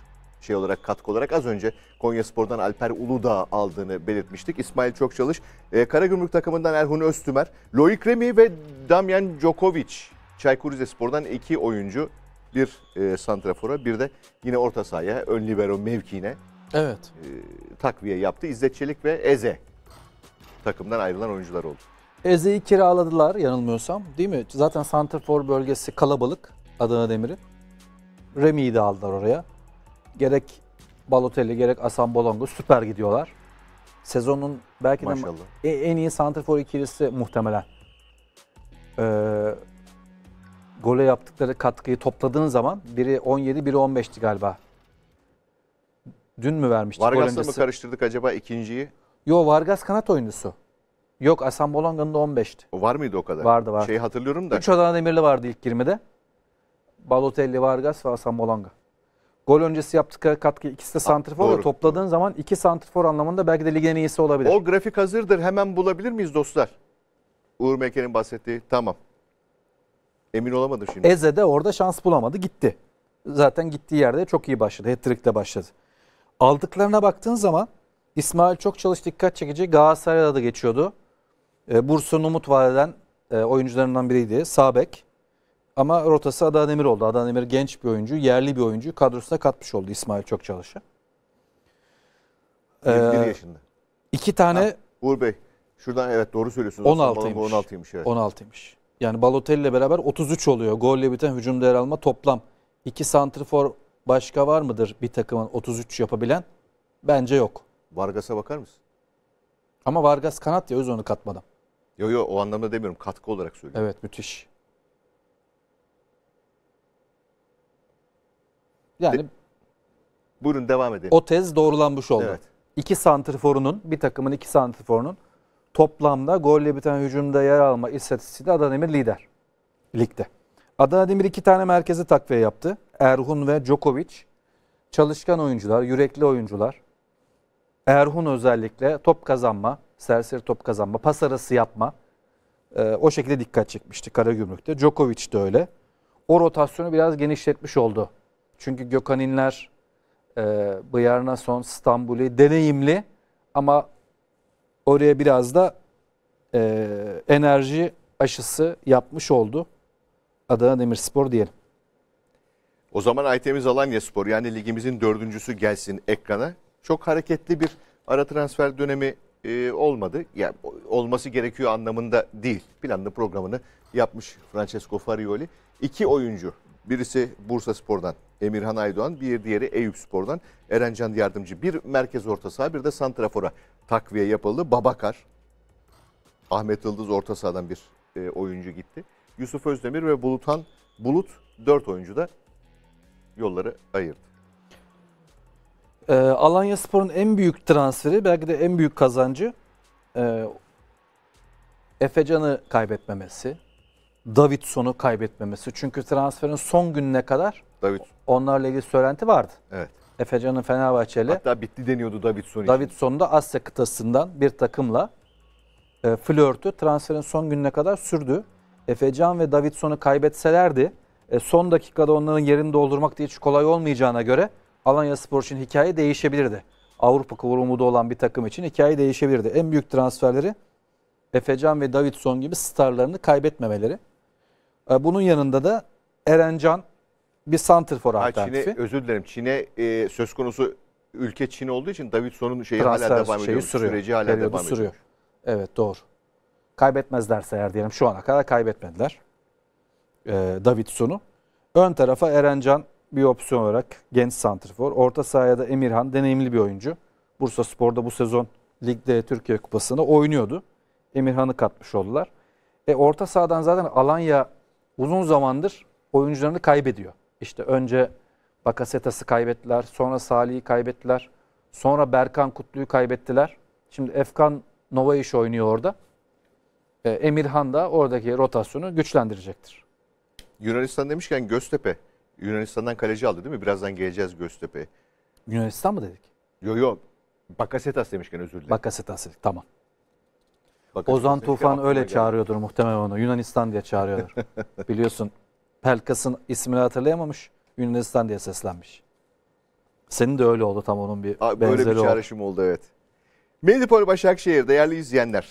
şey olarak katkı olarak az önce Konyaspor'dan Spor'dan Alper Uludağ aldığını belirtmiştik. İsmail Çokçalış, e, Karagümrük takımından Erhun Öztümer, Loic Remy ve Damian Djokovic. Çaykur Rizespor'dan iki oyuncu bir e, santrafora bir de yine orta sahaya ön libero mevkiine evet. e, takviye yaptı. İzzetçelik ve Eze takımdan ayrılan oyuncular oldu. Eze'yi kiraladılar yanılmıyorsam değil mi? Zaten santrafor bölgesi kalabalık Adana Demir'in. Remy'yi de aldılar oraya gerek Balotelli gerek Asan Bolongo süper gidiyorlar. Sezonun belki de e, en iyi santrfor ikilisi muhtemelen. Ee, gole yaptıkları katkıyı topladığın zaman biri 17 biri 15'ti galiba. Dün mü vermişti? Vargas'la mı karıştırdık acaba ikinciyi? Yo Vargas kanat oyuncusu. Yok Asan Bolonga'nın da 15'ti. O var mıydı o kadar? Vardı var. Şeyi hatırlıyorum da. 3 Adana Demirli vardı ilk 20'de. Balotelli, Vargas ve Asan Bolonga. Gol öncesi yaptığı katkı ikisi de santrifor doğru, topladığın doğru. zaman iki santrifor anlamında belki de ligin en iyisi olabilir. O grafik hazırdır. Hemen bulabilir miyiz dostlar? Uğur Meker'in bahsettiği. Tamam. Emin olamadım şimdi. Eze de orada şans bulamadı gitti. Zaten gittiği yerde çok iyi başladı. hat başladı. Aldıklarına baktığın zaman İsmail çok çalış dikkat çekici. Galatasaray'da da geçiyordu. E, ee, Bursa'nın umut vadeden e, oyuncularından biriydi. Sabek. Ama rotası Adana Demir oldu. Adana Demir genç bir oyuncu, yerli bir oyuncu kadrosuna katmış oldu İsmail çok Çokçalış'ı. 21 ee, yaşında. İki tane... Ha, Uğur Bey, şuradan evet doğru söylüyorsunuz. 16'ymış. 16'ymış evet. 16'ymış. Yani Balotelli ile beraber 33 oluyor. Golle biten hücumda yer alma toplam. İki santrifor başka var mıdır bir takımın 33 yapabilen? Bence yok. Vargas'a bakar mısın? Ama Vargas kanat ya öz onu katmadan. Yok yok o anlamda demiyorum katkı olarak söylüyorum. Evet müthiş. Yani De, buyurun devam edelim. O tez doğrulanmış oldu. Evet. İki santriforunun, bir takımın iki santriforunun toplamda golle biten hücumda yer alma istatistiğinde Adana Demir lider ligde. Adana Demir iki tane merkezi takviye yaptı. Erhun ve Djokovic. Çalışkan oyuncular, yürekli oyuncular. Erhun özellikle top kazanma, serseri top kazanma, pas arası yapma. Ee, o şekilde dikkat çekmişti Karagümrük'te. Djokovic de öyle. O rotasyonu biraz genişletmiş oldu çünkü Gökhaninler, e, son, İstanbul'u deneyimli ama oraya biraz da e, enerji aşısı yapmış oldu Adana Demirspor diyelim. O zaman Aytemiz Alanya Spor yani ligimizin dördüncüsü gelsin ekrana. Çok hareketli bir ara transfer dönemi e, olmadı. Yani olması gerekiyor anlamında değil. Planlı programını yapmış Francesco Farioli. İki oyuncu. Birisi Bursa Spor'dan Emirhan Aydoğan. Bir diğeri Eyüp Spor'dan Erencan Yardımcı. Bir merkez orta saha bir de Santrafor'a takviye yapıldı. Babakar, Ahmet Yıldız orta sahadan bir e, oyuncu gitti. Yusuf Özdemir ve Bulutan Bulut dört oyuncu da yolları ayırdı. E, Alanya Spor'un en büyük transferi belki de en büyük kazancı e, Efecan'ı kaybetmemesi. Davidson'u kaybetmemesi. Çünkü transferin son gününe kadar Davidson. onlarla ilgili söylenti vardı. Evet. Efecan'ın Fenerbahçeli. Hatta bitti deniyordu Davidson için. Davidson da Asya kıtasından bir takımla e, flörtü transferin son gününe kadar sürdü. Efecan ve Davidson'u kaybetselerdi e, son dakikada onların yerini doldurmak da hiç kolay olmayacağına göre Alanya Spor için hikaye değişebilirdi. Avrupa Kupası umudu olan bir takım için hikaye değişebilirdi. En büyük transferleri Efecan ve Davidson gibi starlarını kaybetmemeleri. Ee, bunun yanında da Erencan bir santrfor alternatifi. Çin'e özür dilerim. Çin'e e, söz konusu ülke Çin olduğu için Davidson'un şeyi Transfer hala devam ediyor. Sürüyor. Süreci hala Periyodu devam sürüyor. ediyor. Evet doğru. Kaybetmezlerse eğer diyelim şu ana kadar kaybetmediler. Ee, Davidson'u. Ön tarafa Erencan bir opsiyon olarak genç Santrfor. Orta sahaya da Emirhan deneyimli bir oyuncu. Bursa Spor'da bu sezon ligde Türkiye Kupası'nda oynuyordu. Emirhan'ı katmış oldular. E, orta sahadan zaten Alanya uzun zamandır oyuncularını kaybediyor. İşte önce Bakasetas'ı kaybettiler, sonra Salih'i kaybettiler, sonra Berkan Kutlu'yu kaybettiler. Şimdi Efkan Nova iş oynuyor orada. E, Emirhan da oradaki rotasyonu güçlendirecektir. Yunanistan demişken Göztepe. Yunanistan'dan kaleci aldı değil mi? Birazdan geleceğiz Göztepe'ye. Yunanistan mı dedik? Yo yo. Bakasetas demişken özür dilerim. Bakasetas dedik tamam. Mutlaka Ozan Tufan öyle geldi. çağırıyordur muhtemelen onu. Yunanistan diye çağırıyordur. [laughs] Biliyorsun Pelkas'ın ismini hatırlayamamış. Yunanistan diye seslenmiş. Senin de öyle oldu tam onun bir Abi, benzeri Böyle bir çağrışım oldu. oldu evet. Medipol Başakşehir değerli izleyenler.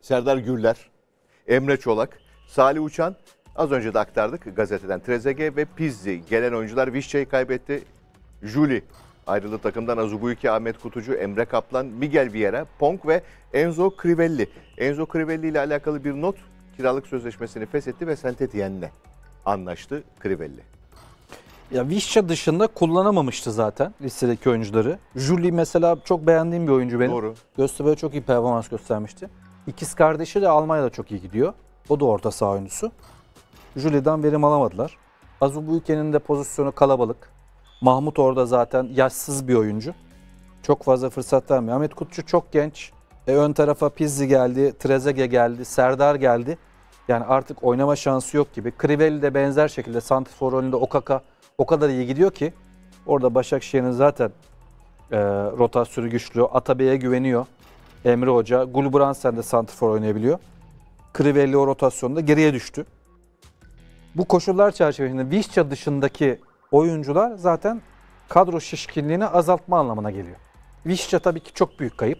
Serdar Gürler, Emre Çolak, Salih Uçan az önce de aktardık gazeteden Trezege ve Pizzi. Gelen oyuncular Vişçe'yi kaybetti. Juli Ayrılı takımdan Azubuyuki Ahmet Kutucu, Emre Kaplan, Miguel Vieira, Pong ve Enzo Crivelli. Enzo Crivelli ile alakalı bir not kiralık sözleşmesini feshetti ve Saint-Étienne'le anlaştı Crivelli. Ya Vişça dışında kullanamamıştı zaten listedeki oyuncuları. Juli mesela çok beğendiğim bir oyuncu benim. Doğru. Göztepe'de çok iyi performans göstermişti. İkiz kardeşi de Almanya'da çok iyi gidiyor. O da orta saha oyuncusu. Julie'den verim alamadılar. Azubuike'nin de pozisyonu kalabalık. Mahmut orada zaten yaşsız bir oyuncu. Çok fazla fırsat vermiyor. Ahmet Kutçu çok genç. E, ön tarafa Pizzi geldi, Trezege geldi, Serdar geldi. Yani artık oynama şansı yok gibi. Crivelli de benzer şekilde Santifor önünde Okaka o kadar iyi gidiyor ki orada Başakşehir'in zaten e, rotasyonu güçlü. Atabey'e güveniyor. Emre Hoca. Gulbransen de Santifor oynayabiliyor. Crivelli o rotasyonda geriye düştü. Bu koşullar çerçevesinde Vişça dışındaki oyuncular zaten kadro şişkinliğini azaltma anlamına geliyor. Vişça tabii ki çok büyük kayıp.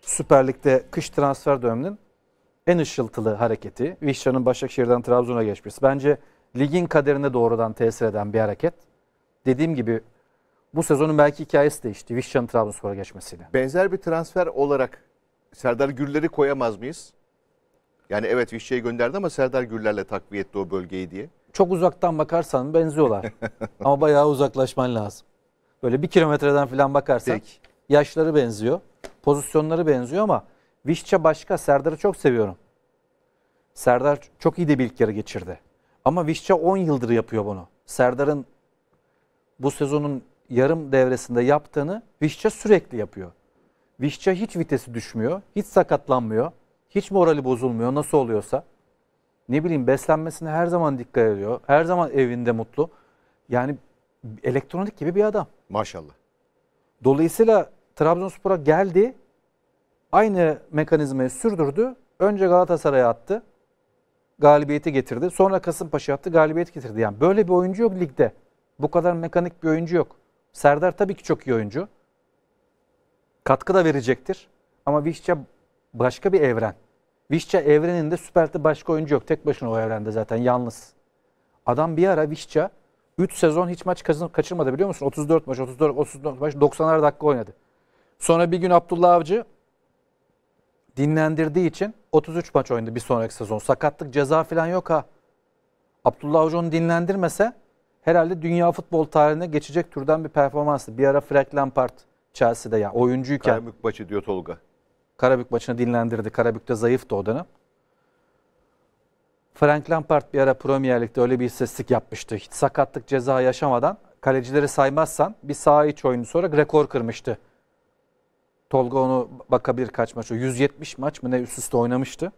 Süper Lig'de kış transfer döneminin en ışıltılı hareketi. Vişça'nın Başakşehir'den Trabzon'a geçmesi. Bence ligin kaderine doğrudan tesir eden bir hareket. Dediğim gibi bu sezonun belki hikayesi değişti. Vişça'nın Trabzonspor'a geçmesiyle. Benzer bir transfer olarak Serdar Gürler'i koyamaz mıyız? Yani evet Vişça'yı gönderdi ama Serdar Gürler'le takviye etti o bölgeyi diye çok uzaktan bakarsan benziyorlar. [laughs] Ama bayağı uzaklaşman lazım. Böyle bir kilometreden falan bakarsan Peki. yaşları benziyor. Pozisyonları benziyor ama Vişça başka. Serdar'ı çok seviyorum. Serdar çok iyi de bir ilk yarı geçirdi. Ama Vişça 10 yıldır yapıyor bunu. Serdar'ın bu sezonun yarım devresinde yaptığını Vişça sürekli yapıyor. Vişça hiç vitesi düşmüyor, hiç sakatlanmıyor, hiç morali bozulmuyor nasıl oluyorsa ne bileyim beslenmesine her zaman dikkat ediyor. Her zaman evinde mutlu. Yani elektronik gibi bir adam. Maşallah. Dolayısıyla Trabzonspor'a geldi. Aynı mekanizmayı sürdürdü. Önce Galatasaray'a attı. Galibiyeti getirdi. Sonra Kasımpaşa'ya attı. Galibiyet getirdi. Yani böyle bir oyuncu yok ligde. Bu kadar mekanik bir oyuncu yok. Serdar tabii ki çok iyi oyuncu. Katkı da verecektir. Ama Vişça başka bir evren. Vişça evreninde Süper'de başka oyuncu yok. Tek başına o evrende zaten yalnız. Adam bir ara Vişça 3 sezon hiç maç kaçırmadı biliyor musun? 34 maç, 34, 34 maç, 90'ar dakika oynadı. Sonra bir gün Abdullah Avcı dinlendirdiği için 33 maç oynadı bir sonraki sezon. Sakatlık ceza falan yok ha. Abdullah Avcı onu dinlendirmese herhalde dünya futbol tarihine geçecek türden bir performanstı. Bir ara Frank Lampard Chelsea'de ya yani oyuncuyken. Kaymukbaşı diyor Tolga. Karabük maçını dinlendirdi. Karabük de zayıftı o dönem. Frank Lampard bir ara Premier Lig'de öyle bir seslik yapmıştı. Hiç sakatlık ceza yaşamadan kalecileri saymazsan bir sağ iç oyunu sonra rekor kırmıştı. Tolga onu bakabilir kaç maç. 170 maç mı ne üst üste oynamıştı.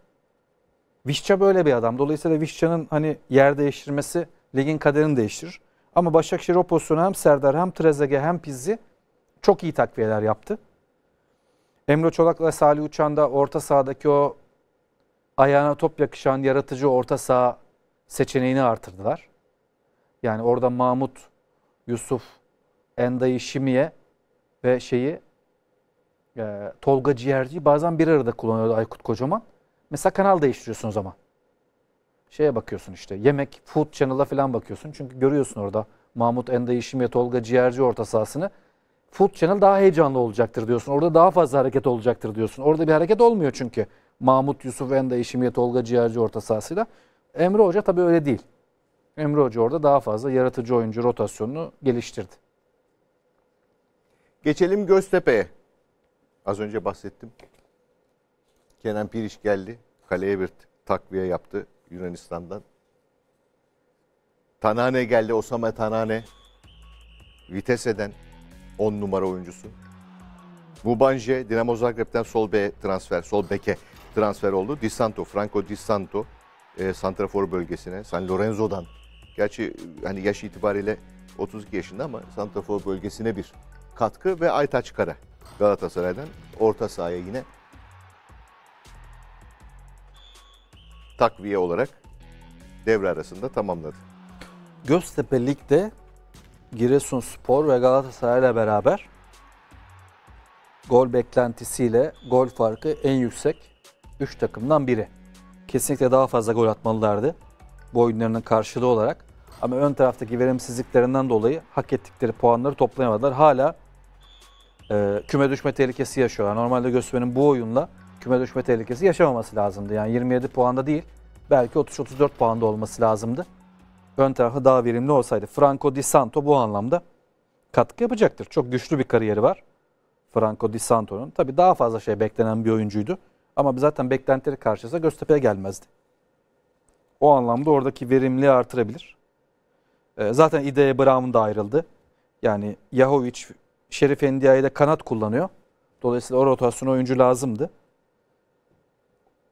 Vişça böyle bir adam. Dolayısıyla Vişça'nın hani yer değiştirmesi ligin kaderini değiştirir. Ama Başakşehir o pozisyonu hem Serdar hem Trezeguet hem Pizzi çok iyi takviyeler yaptı. Emre Çolak'la Salih Uçan da orta sahadaki o ayağına top yakışan yaratıcı orta saha seçeneğini artırdılar. Yani orada Mahmut, Yusuf, Endayı Şimiye ve şeyi e, Tolga Ciğerci'yi bazen bir arada kullanıyordu Aykut Kocaman. Mesela kanal değiştiriyorsun o zaman. Şeye bakıyorsun işte yemek, food channel'a falan bakıyorsun. Çünkü görüyorsun orada Mahmut Endayı Şimiye, Tolga Ciğerci orta sahasını. Food Channel daha heyecanlı olacaktır diyorsun. Orada daha fazla hareket olacaktır diyorsun. Orada bir hareket olmuyor çünkü. Mahmut Yusuf Enda, İşimiye Tolga Ciğerci orta sahasıyla. Emre Hoca tabii öyle değil. Emre Hoca orada daha fazla yaratıcı oyuncu rotasyonunu geliştirdi. Geçelim Göztepe'ye. Az önce bahsettim. Kenan Piriş geldi. Kaleye bir takviye yaptı Yunanistan'dan. Tanane geldi. Osama Tanane. Vites eden 10 numara oyuncusu. Mubanje Dinamo Zagreb'den sol be transfer, sol beke transfer oldu. Di Santo, Franco Di Santo e, Santrafor bölgesine, San Lorenzo'dan. Gerçi e, hani yaş itibariyle 32 yaşında ama Santrafor bölgesine bir katkı ve Aytaç Kara Galatasaray'dan orta sahaya yine takviye olarak devre arasında tamamladı. Göztepe Lig'de Giresunspor ve Galatasaray ile beraber gol beklentisiyle gol farkı en yüksek 3 takımdan biri. Kesinlikle daha fazla gol atmalılardı bu oyunlarının karşılığı olarak. Ama ön taraftaki verimsizliklerinden dolayı hak ettikleri puanları toplayamadılar. Hala e, küme düşme tehlikesi yaşıyorlar. Normalde Gösmen'in bu oyunla küme düşme tehlikesi yaşamaması lazımdı. Yani 27 puanda değil belki 30-34 puanda olması lazımdı ön tarafı daha verimli olsaydı. Franco Di Santo bu anlamda katkı yapacaktır. Çok güçlü bir kariyeri var. Franco Di Santo'nun. Tabii daha fazla şey beklenen bir oyuncuydu. Ama zaten beklentileri karşısında Göztepe'ye gelmezdi. O anlamda oradaki verimliği artırabilir. Ee, zaten ideye Brown da ayrıldı. Yani Yahovic, Şerif Endia'yı da kanat kullanıyor. Dolayısıyla o rotasyona oyuncu lazımdı.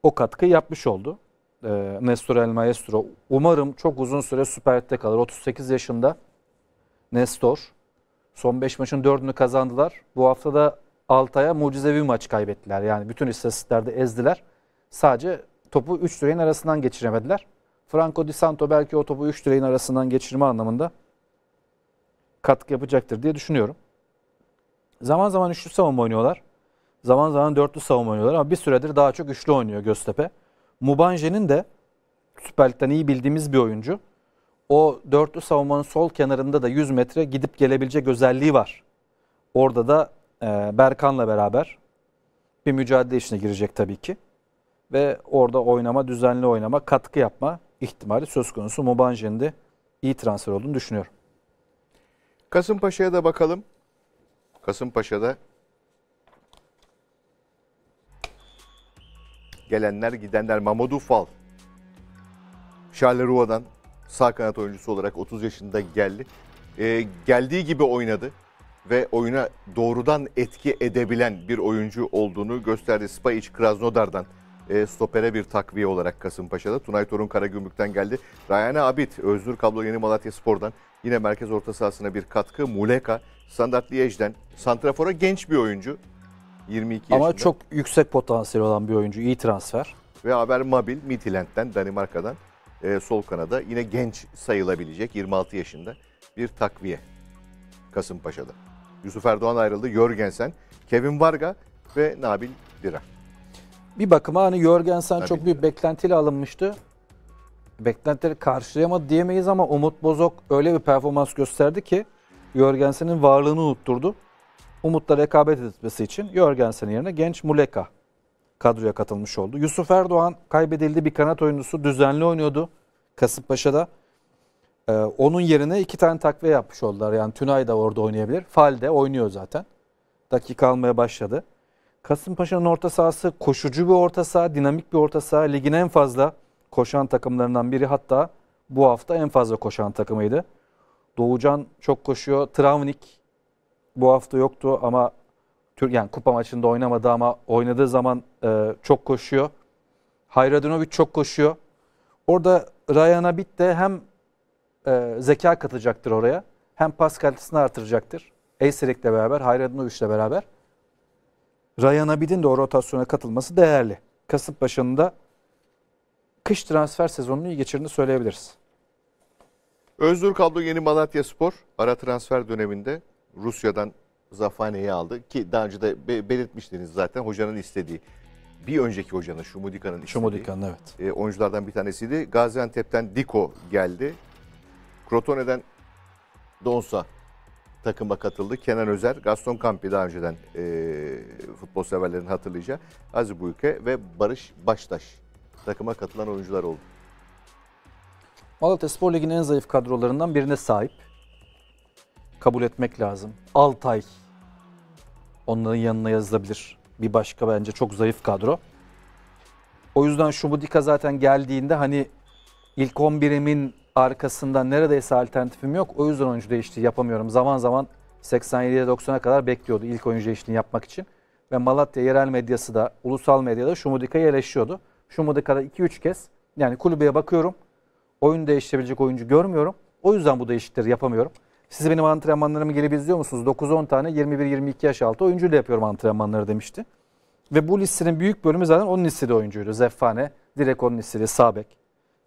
O katkı yapmış oldu e, Nestor El Maestro. Umarım çok uzun süre Süper kalır. 38 yaşında Nestor. Son 5 maçın 4'ünü kazandılar. Bu hafta da Altay'a mucizevi maç kaybettiler. Yani bütün istatistiklerde ezdiler. Sadece topu 3 direğin arasından geçiremediler. Franco Di Santo belki o topu 3 direğin arasından geçirme anlamında katkı yapacaktır diye düşünüyorum. Zaman zaman üçlü savunma oynuyorlar. Zaman zaman dörtlü savunma oynuyorlar ama bir süredir daha çok üçlü oynuyor Göztepe. Mubanje'nin de Süper Lig'den iyi bildiğimiz bir oyuncu. O dörtlü savunmanın sol kenarında da 100 metre gidip gelebilecek özelliği var. Orada da e, Berkan'la beraber bir mücadele işine girecek tabii ki. Ve orada oynama, düzenli oynama, katkı yapma ihtimali söz konusu. Mubanje'nin de iyi transfer olduğunu düşünüyorum. Kasımpaşa'ya da bakalım. Kasımpaşa'da gelenler gidenler. Mamadou Fal, Charleroi sağ kanat oyuncusu olarak 30 yaşında geldi. Ee, geldiği gibi oynadı ve oyuna doğrudan etki edebilen bir oyuncu olduğunu gösterdi. Spayic Krasnodar'dan e, stopere bir takviye olarak Kasımpaşa'da. Tunay Torun Karagümrük'ten geldi. Rayane Abit, Özgür Kablo Yeni Malatya Spor'dan yine merkez orta sahasına bir katkı. Muleka, Standart Liège'den. Santrafor'a genç bir oyuncu. 22 Ama çok yüksek potansiyel olan bir oyuncu. iyi transfer. Ve haber Mabil, Midtjylland'den, Danimarka'dan e, sol kanada. Yine genç sayılabilecek 26 yaşında bir takviye Kasımpaşa'da. Yusuf Erdoğan ayrıldı. Jörgensen, Kevin Varga ve Nabil Dira. Bir bakıma hani Jörgensen Nabil çok büyük Dira. beklentiyle alınmıştı. Beklentileri karşılayamadı diyemeyiz ama Umut Bozok öyle bir performans gösterdi ki Jörgensen'in varlığını unutturdu. Umut'la rekabet etmesi için Jörgensen yerine genç Muleka kadroya katılmış oldu. Yusuf Erdoğan kaybedildi bir kanat oyuncusu düzenli oynuyordu Kasımpaşa'da. Ee, onun yerine iki tane takviye yapmış oldular. Yani Tünay da orada oynayabilir. Fal de oynuyor zaten. Dakika almaya başladı. Kasımpaşa'nın orta sahası koşucu bir orta saha, dinamik bir orta saha. Ligin en fazla koşan takımlarından biri hatta bu hafta en fazla koşan takımıydı. Doğucan çok koşuyor. Travnik bu hafta yoktu ama yani kupa maçında oynamadı ama oynadığı zaman e, çok koşuyor. Hayradinovic çok koşuyor. Orada Ryan Abit de hem e, zeka katacaktır oraya hem pas kalitesini artıracaktır. Eyserek'le beraber, Hayradinovic'le beraber. Ryan Abid'in de o rotasyona katılması değerli. Kasımpaşa'nın da kış transfer sezonunu iyi geçirdiğini söyleyebiliriz. Özgür Kablo Yeni Malatya Spor ara transfer döneminde Rusya'dan Zafane'yi aldı ki daha önce de belirtmiştiniz zaten hocanın istediği. Bir önceki hocanın Şumudika'nın istediği. Şumudika'nın evet. E, oyunculardan bir tanesiydi. Gaziantep'ten Diko geldi. Krotone'den Donsa takıma katıldı. Kenan Özer, Gaston Campi daha önceden e, futbol severlerin hatırlayacağı Aziz Buyke ve Barış Baştaş takıma katılan oyuncular oldu. Malatya Spor Ligi'nin en zayıf kadrolarından birine sahip kabul etmek lazım. Altay onların yanına yazılabilir. Bir başka bence çok zayıf kadro. O yüzden Şubudika zaten geldiğinde hani ilk 11'imin arkasında neredeyse alternatifim yok. O yüzden oyuncu değişti yapamıyorum. Zaman zaman 87'ye 90'a kadar bekliyordu ilk oyuncu değiştiğini yapmak için. Ve Malatya yerel medyası da, ulusal medyada Şumudika'yı eleştiriyordu. Şumudika'da 2-3 kez yani kulübeye bakıyorum. Oyun değiştirebilecek oyuncu görmüyorum. O yüzden bu değişiklikleri yapamıyorum. Siz benim antrenmanlarımı gelebiliyor musunuz? 9-10 tane 21-22 yaş altı oyuncuyla yapıyorum antrenmanları demişti. Ve bu listenin büyük bölümü zaten onun listeli oyuncuydu. Zeffane, direkt onun listeli, Sabek.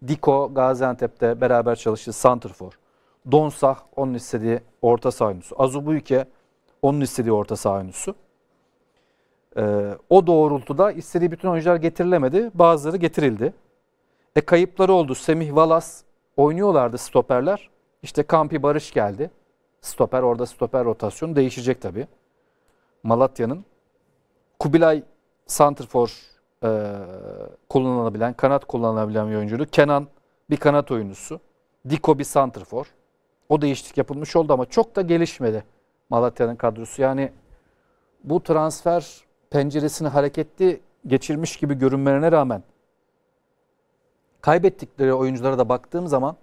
Diko Gaziantep'te beraber çalıştı, Santrfor. Donsah onun istediği orta saha oyuncusu. Azubuyke onun istediği orta saha oyuncusu. Ee, o doğrultuda istediği bütün oyuncular getirilemedi. Bazıları getirildi. E kayıpları oldu. Semih Valas oynuyorlardı stoperler. İşte Kampi Barış geldi. Stoper orada stoper rotasyonu değişecek tabii. Malatya'nın Kubilay Santrfor e, kullanılabilen, kanat kullanılabilen bir oyuncuydu. Kenan bir kanat oyuncusu. Diko bir santrfor. O değişiklik yapılmış oldu ama çok da gelişmedi Malatya'nın kadrosu. Yani bu transfer penceresini hareketli geçirmiş gibi görünmelerine rağmen kaybettikleri oyunculara da baktığım zaman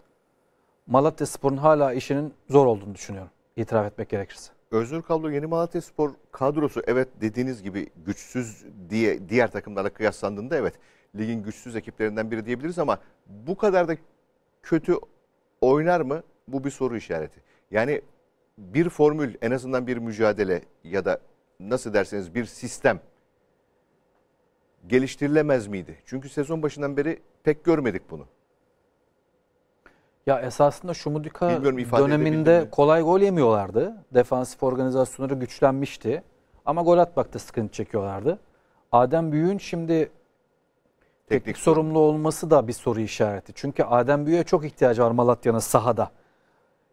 Malatya Spor'un hala işinin zor olduğunu düşünüyorum. İtiraf etmek gerekirse. Öznur Kablo Yeni Malatya Spor kadrosu evet dediğiniz gibi güçsüz diye diğer takımlarla kıyaslandığında evet ligin güçsüz ekiplerinden biri diyebiliriz ama bu kadar da kötü oynar mı? Bu bir soru işareti. Yani bir formül en azından bir mücadele ya da nasıl derseniz bir sistem geliştirilemez miydi? Çünkü sezon başından beri pek görmedik bunu. Ya esasında Şumudika döneminde kolay gol yemiyorlardı. Defansif organizasyonları güçlenmişti. Ama gol atmakta sıkıntı çekiyorlardı. Adem Büyük'ün şimdi teknik, teknik sorumlu olması da bir soru işareti. Çünkü Adem Büyük'e çok ihtiyacı var Malatya'nın sahada.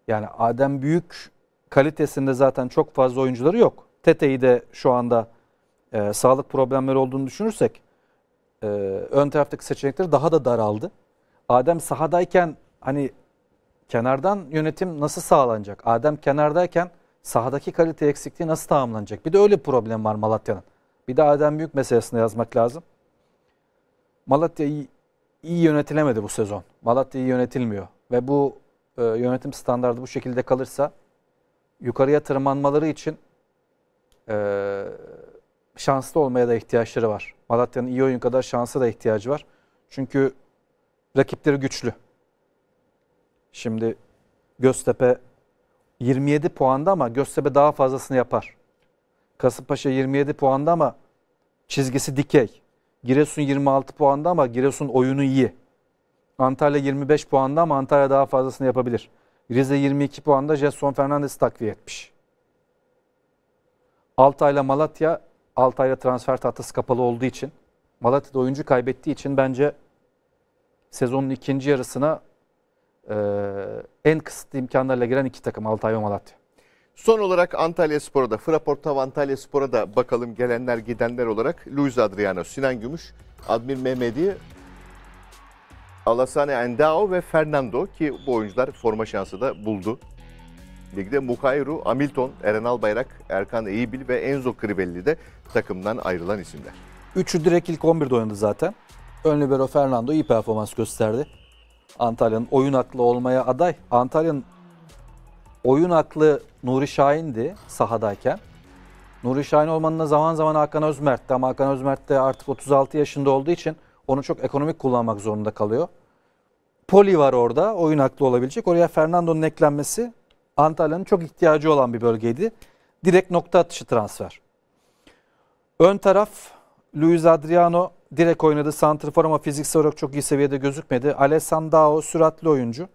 Yani Adem Büyük kalitesinde zaten çok fazla oyuncuları yok. Tete'yi de şu anda e, sağlık problemleri olduğunu düşünürsek e, ön taraftaki seçenekleri daha da daraldı. Adem sahadayken hani Kenardan yönetim nasıl sağlanacak? Adem kenardayken sahadaki kalite eksikliği nasıl tamamlanacak? Bir de öyle bir problem var Malatya'nın. Bir de Adem Büyük meselesinde yazmak lazım. Malatya iyi, iyi yönetilemedi bu sezon. Malatya iyi yönetilmiyor. Ve bu e, yönetim standardı bu şekilde kalırsa yukarıya tırmanmaları için e, şanslı olmaya da ihtiyaçları var. Malatya'nın iyi oyun kadar şansı da ihtiyacı var. Çünkü rakipleri güçlü. Şimdi Göztepe 27 puanda ama Göztepe daha fazlasını yapar. Kasımpaşa 27 puanda ama çizgisi dikey. Giresun 26 puanda ama Giresun oyunu iyi. Antalya 25 puanda ama Antalya daha fazlasını yapabilir. Rize 22 puanda Jason Fernandes takviye etmiş. Altay'la Malatya, Altay'la transfer tahtası kapalı olduğu için, Malatya'da oyuncu kaybettiği için bence sezonun ikinci yarısına e, en kısıtlı imkanlarla giren iki takım Altay ve Malatya. Son olarak Antalya Spor'a da, Fraportav Antalya Spor'a da bakalım gelenler gidenler olarak. Luis Adriano, Sinan Gümüş, Admir Mehmedi, Alassane Endao ve Fernando ki bu oyuncular forma şansı da buldu. Ligde Mukayru, Hamilton, Eren Albayrak, Erkan Eğibil ve Enzo Kribelli de takımdan ayrılan isimler. Üçü direkt ilk 11'de oynadı zaten. Ön libero Fernando iyi performans gösterdi. Antalya'nın oyun aklı olmaya aday. Antalya'nın oyun aklı Nuri Şahin'di sahadayken. Nuri Şahin olmanına zaman zaman Hakan Özmert'ti ama Hakan Özmert de artık 36 yaşında olduğu için onu çok ekonomik kullanmak zorunda kalıyor. Poli var orada oyun aklı olabilecek. Oraya Fernando'nun eklenmesi Antalya'nın çok ihtiyacı olan bir bölgeydi. Direkt nokta atışı transfer. Ön taraf Luis Adriano direkt oynadı. Santrfor ama fiziksel olarak çok iyi seviyede gözükmedi. Alessandro süratli oyuncu.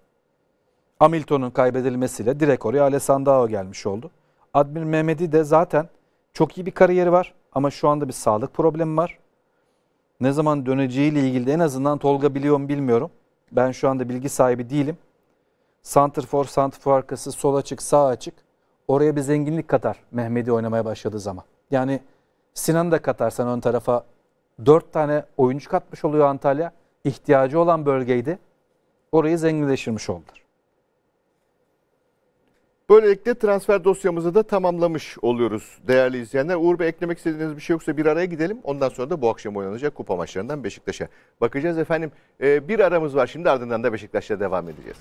Hamilton'un kaybedilmesiyle direkt oraya Alessandro gelmiş oldu. Admir Mehmedi de zaten çok iyi bir kariyeri var ama şu anda bir sağlık problemi var. Ne zaman döneceğiyle ilgili de en azından Tolga biliyor mu bilmiyorum. Ben şu anda bilgi sahibi değilim. Santrfor, santrfor arkası, sol açık, sağ açık. Oraya bir zenginlik katar Mehmedi oynamaya başladığı zaman. Yani Sinan'ı da katarsan ön tarafa 4 tane oyuncu katmış oluyor Antalya. İhtiyacı olan bölgeydi. Orayı zenginleştirmiş oldular. Böylelikle transfer dosyamızı da tamamlamış oluyoruz değerli izleyenler. Uğur Bey eklemek istediğiniz bir şey yoksa bir araya gidelim. Ondan sonra da bu akşam oynanacak kupa maçlarından Beşiktaş'a bakacağız. Efendim e, bir aramız var şimdi ardından da Beşiktaş'la devam edeceğiz.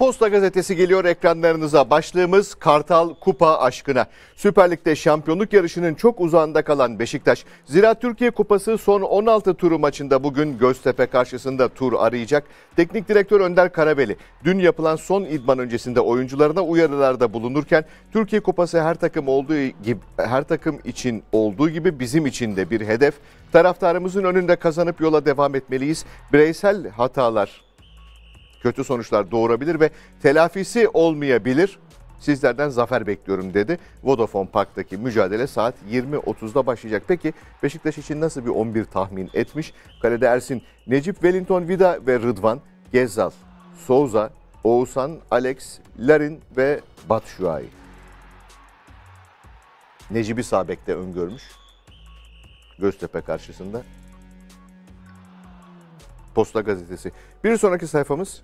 Posta gazetesi geliyor ekranlarınıza. Başlığımız Kartal Kupa aşkına. Süper Lig'de şampiyonluk yarışının çok uzağında kalan Beşiktaş. Zira Türkiye Kupası son 16 turu maçında bugün Göztepe karşısında tur arayacak. Teknik direktör Önder Karabeli dün yapılan son idman öncesinde oyuncularına uyarılarda bulunurken Türkiye Kupası her takım olduğu gibi her takım için olduğu gibi bizim için de bir hedef. Taraftarımızın önünde kazanıp yola devam etmeliyiz. Bireysel hatalar kötü sonuçlar doğurabilir ve telafisi olmayabilir. Sizlerden zafer bekliyorum dedi. Vodafone Park'taki mücadele saat 20.30'da başlayacak. Peki Beşiktaş için nasıl bir 11 tahmin etmiş? Kalede Ersin, Necip, Wellington, Vida ve Rıdvan, Gezzal, Souza, Oğuzhan, Alex, Larin ve Batshuayi. Necibi Sabek'te öngörmüş. Göztepe karşısında. Posta gazetesi. Bir sonraki sayfamız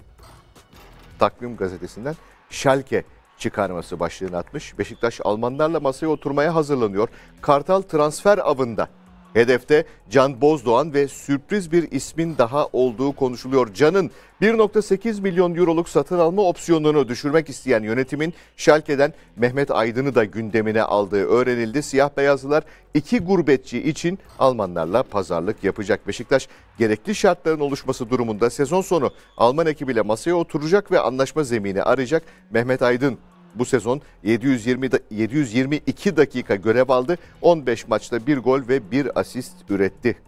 Takvim gazetesinden Schalke çıkarması başlığını atmış. Beşiktaş Almanlarla masaya oturmaya hazırlanıyor. Kartal transfer avında Hedefte Can Bozdoğan ve sürpriz bir ismin daha olduğu konuşuluyor. Can'ın 1.8 milyon euroluk satın alma opsiyonunu düşürmek isteyen yönetimin Şalke'den Mehmet Aydın'ı da gündemine aldığı öğrenildi. Siyah beyazlılar iki gurbetçi için Almanlarla pazarlık yapacak. Beşiktaş gerekli şartların oluşması durumunda sezon sonu Alman ekibiyle masaya oturacak ve anlaşma zemini arayacak. Mehmet Aydın bu sezon 720 722 dakika görev aldı. 15 maçta bir gol ve bir asist üretti.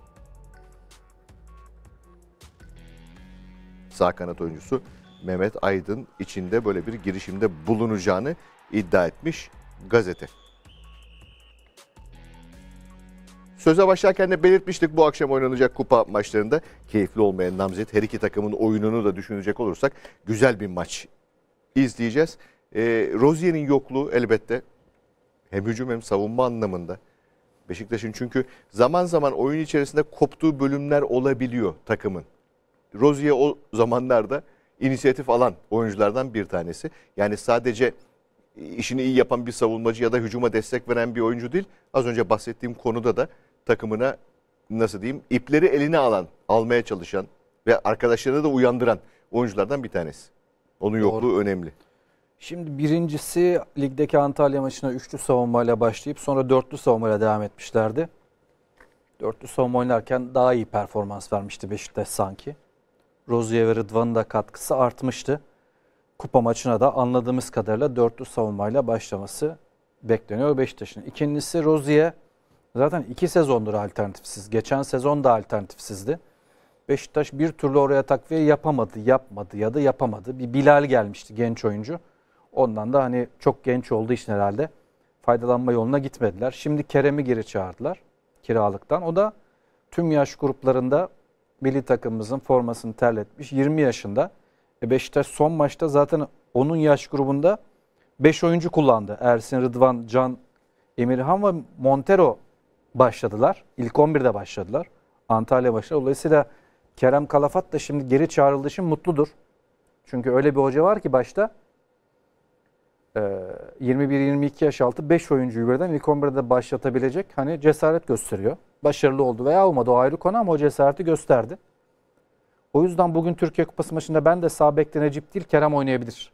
Sağ kanat oyuncusu Mehmet Aydın içinde böyle bir girişimde bulunacağını iddia etmiş gazete. Söze başlarken de belirtmiştik bu akşam oynanacak kupa maçlarında keyifli olmayan namzet her iki takımın oyununu da düşünecek olursak güzel bir maç izleyeceğiz. E, Rozier'in yokluğu elbette hem hücum hem savunma anlamında. Beşiktaş'ın çünkü zaman zaman oyun içerisinde koptuğu bölümler olabiliyor takımın. Rozier o zamanlarda inisiyatif alan oyunculardan bir tanesi. Yani sadece işini iyi yapan bir savunmacı ya da hücuma destek veren bir oyuncu değil. Az önce bahsettiğim konuda da takımına nasıl diyeyim ipleri eline alan, almaya çalışan ve arkadaşlarını da uyandıran oyunculardan bir tanesi. Onun yokluğu Doğru. önemli. Şimdi birincisi ligdeki Antalya maçına üçlü savunmayla başlayıp sonra dörtlü savunmayla devam etmişlerdi. Dörtlü savunma oynarken daha iyi performans vermişti Beşiktaş sanki. Rozier ve Rıdvan'ın da katkısı artmıştı. Kupa maçına da anladığımız kadarıyla dörtlü savunmayla başlaması bekleniyor Beşiktaş'ın. İkincisi Rozier zaten iki sezondur alternatifsiz. Geçen sezon da alternatifsizdi. Beşiktaş bir türlü oraya takviye yapamadı, yapmadı ya da yapamadı. Bir Bilal gelmişti genç oyuncu. Ondan da hani çok genç olduğu için herhalde faydalanma yoluna gitmediler. Şimdi Kerem'i geri çağırdılar kiralıktan. O da tüm yaş gruplarında milli takımımızın formasını terletmiş. 20 yaşında. E, Beşiktaş son maçta zaten onun yaş grubunda 5 oyuncu kullandı. Ersin, Rıdvan, Can, Emirhan ve Montero başladılar. İlk 11'de başladılar. Antalya başladı. Dolayısıyla Kerem Kalafat da şimdi geri çağrıldığı için mutludur. Çünkü öyle bir hoca var ki başta 21-22 ee, yaş altı 5 oyuncuyu birden ilk 11'de başlatabilecek hani cesaret gösteriyor. Başarılı oldu veya olmadı o ayrı konu ama o cesareti gösterdi. O yüzden bugün Türkiye Kupası maçında ben de sağ bekte Necip değil Kerem oynayabilir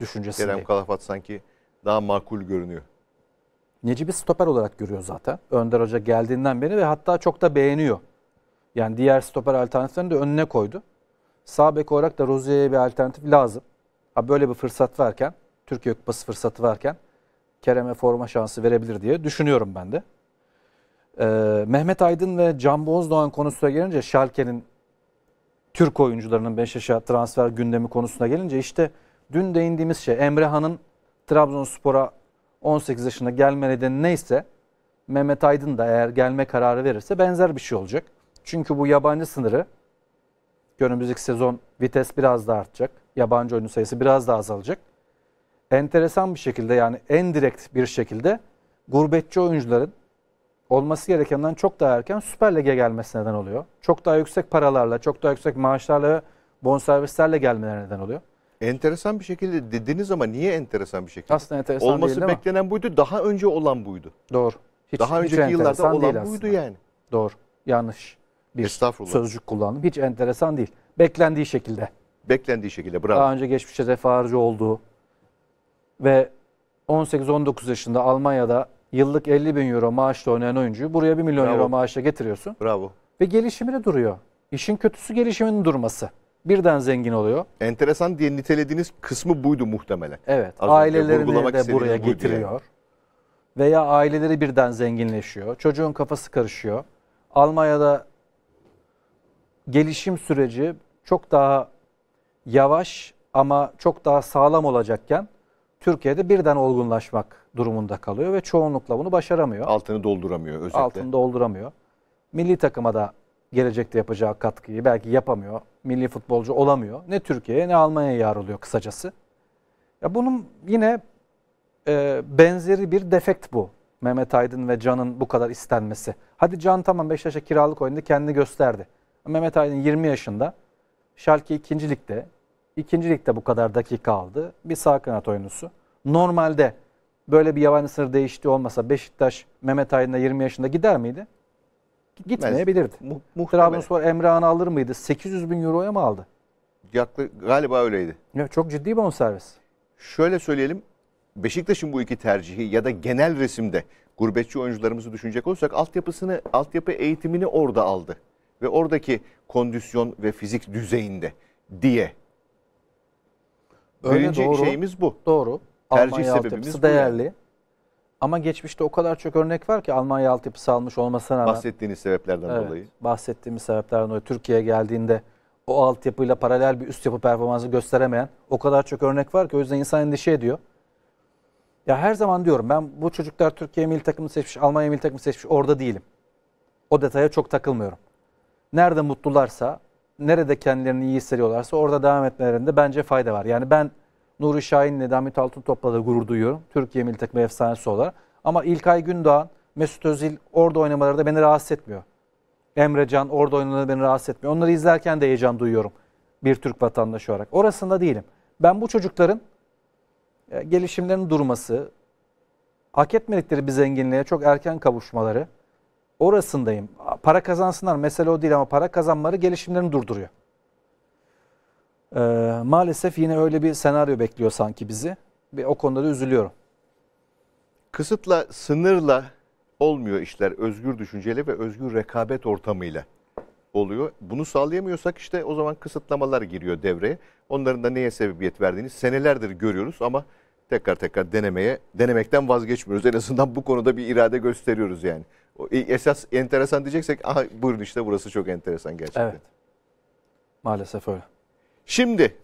düşüncesindeyim. Kerem Kalafat sanki daha makul görünüyor. Necip'i stoper olarak görüyor zaten. Önder Hoca geldiğinden beri ve hatta çok da beğeniyor. Yani diğer stoper alternatiflerini de önüne koydu. Sağ bek olarak da Rozier'e bir alternatif lazım. Ha böyle bir fırsat varken Türkiye Kupası fırsatı varken Kerem'e forma şansı verebilir diye düşünüyorum ben de. Ee, Mehmet Aydın ve Can Bozdoğan konusuna gelince Schalke'nin Türk oyuncularının Beşiktaş'a transfer gündemi konusuna gelince işte dün değindiğimiz şey Emrehan'ın Trabzonspor'a 18 yaşında gelme nedeni neyse Mehmet Aydın da eğer gelme kararı verirse benzer bir şey olacak. Çünkü bu yabancı sınırı önümüzdeki sezon vites biraz daha artacak. Yabancı oyuncu sayısı biraz daha azalacak enteresan bir şekilde yani en direkt bir şekilde gurbetçi oyuncuların olması gerekenden çok daha erken Süper Lig'e gelmesi neden oluyor. Çok daha yüksek paralarla, çok daha yüksek maaşlarla bonservislerle gelmeleri neden oluyor. Enteresan bir şekilde dediniz ama niye enteresan bir şekilde? Aslında enteresan Olması değil, Olması beklenen buydu. Daha önce olan buydu. Doğru. Hiç, daha hiç yıllarda olan buydu yani. Doğru. Yanlış bir sözcük kullandım. Hiç enteresan değil. Beklendiği şekilde. Beklendiği şekilde bravo. Daha önce geçmişte defa olduğu, ve 18-19 yaşında Almanya'da yıllık 50 bin euro maaşla oynayan oyuncuyu buraya 1 milyon Bravo. euro maaşla getiriyorsun. Bravo. Ve gelişimi de duruyor. İşin kötüsü gelişimin durması. Birden zengin oluyor. Enteresan diye nitelediğiniz kısmı buydu muhtemelen. Evet. Az ailelerini de buraya getiriyor. Yani. Veya aileleri birden zenginleşiyor. Çocuğun kafası karışıyor. Almanya'da gelişim süreci çok daha yavaş ama çok daha sağlam olacakken Türkiye'de birden olgunlaşmak durumunda kalıyor ve çoğunlukla bunu başaramıyor. Altını dolduramıyor özetle. Altını dolduramıyor. Milli takıma da gelecekte yapacağı katkıyı belki yapamıyor. Milli futbolcu olamıyor. Ne Türkiye'ye ne Almanya'ya yar oluyor kısacası. Ya bunun yine e, benzeri bir defekt bu. Mehmet Aydın ve Can'ın bu kadar istenmesi. Hadi Can tamam Beşiktaş'a kiralık oyunda kendini gösterdi. Mehmet Aydın 20 yaşında. Şalke 2. ligde İkinci ligde bu kadar dakika aldı. Bir sağ kanat oyuncusu. Normalde böyle bir yabancı sınır değişti olmasa Beşiktaş Mehmet Aydın'a 20 yaşında gider miydi? Gitmeyebilirdi. Mu muhtemelen. Trabzonspor Emre Han'ı alır mıydı? 800 bin euroya mı aldı? Yaklı, galiba öyleydi. Ya, çok ciddi servis? Şöyle söyleyelim. Beşiktaş'ın bu iki tercihi ya da genel resimde gurbetçi oyuncularımızı düşünecek olursak altyapısını, altyapı eğitimini orada aldı. Ve oradaki kondisyon ve fizik düzeyinde diye Öyle Birinci doğru, şeyimiz bu. Doğru. Tercih Almanya altyapısı değerli. Ama geçmişte o kadar çok örnek var ki Almanya altyapısı almış olmasına rağmen. Bahsettiğiniz sebeplerden evet, dolayı. Bahsettiğimiz sebeplerden dolayı Türkiye'ye geldiğinde o altyapıyla paralel bir üst yapı performansı gösteremeyen o kadar çok örnek var ki o yüzden insan endişe ediyor. Ya her zaman diyorum ben bu çocuklar Türkiye milli takımı seçmiş, Almanya milli takımı seçmiş orada değilim. O detaya çok takılmıyorum. Nerede mutlularsa, nerede kendilerini iyi hissediyorlarsa orada devam etmelerinde bence fayda var. Yani ben Nuri Şahin'le Damit Altıntop'la da gurur duyuyorum. Türkiye milli takımı efsanesi olarak. Ama İlkay Gündoğan, Mesut Özil orada oynamaları da beni rahatsız etmiyor. Emre Can orada oynamaları beni rahatsız etmiyor. Onları izlerken de heyecan duyuyorum bir Türk vatandaşı olarak. Orasında değilim. Ben bu çocukların e, gelişimlerinin durması, hak etmedikleri bir zenginliğe çok erken kavuşmaları, orasındayım. Para kazansınlar mesele o değil ama para kazanmaları gelişimlerini durduruyor. Ee, maalesef yine öyle bir senaryo bekliyor sanki bizi. Bir, o konuda da üzülüyorum. Kısıtla, sınırla olmuyor işler. Özgür düşünceli ve özgür rekabet ortamıyla oluyor. Bunu sağlayamıyorsak işte o zaman kısıtlamalar giriyor devreye. Onların da neye sebebiyet verdiğini senelerdir görüyoruz ama tekrar tekrar denemeye denemekten vazgeçmiyoruz. En azından bu konuda bir irade gösteriyoruz yani. O e, esas enteresan diyeceksek aha buyurun işte burası çok enteresan gerçekten. Evet. Maalesef öyle. Şimdi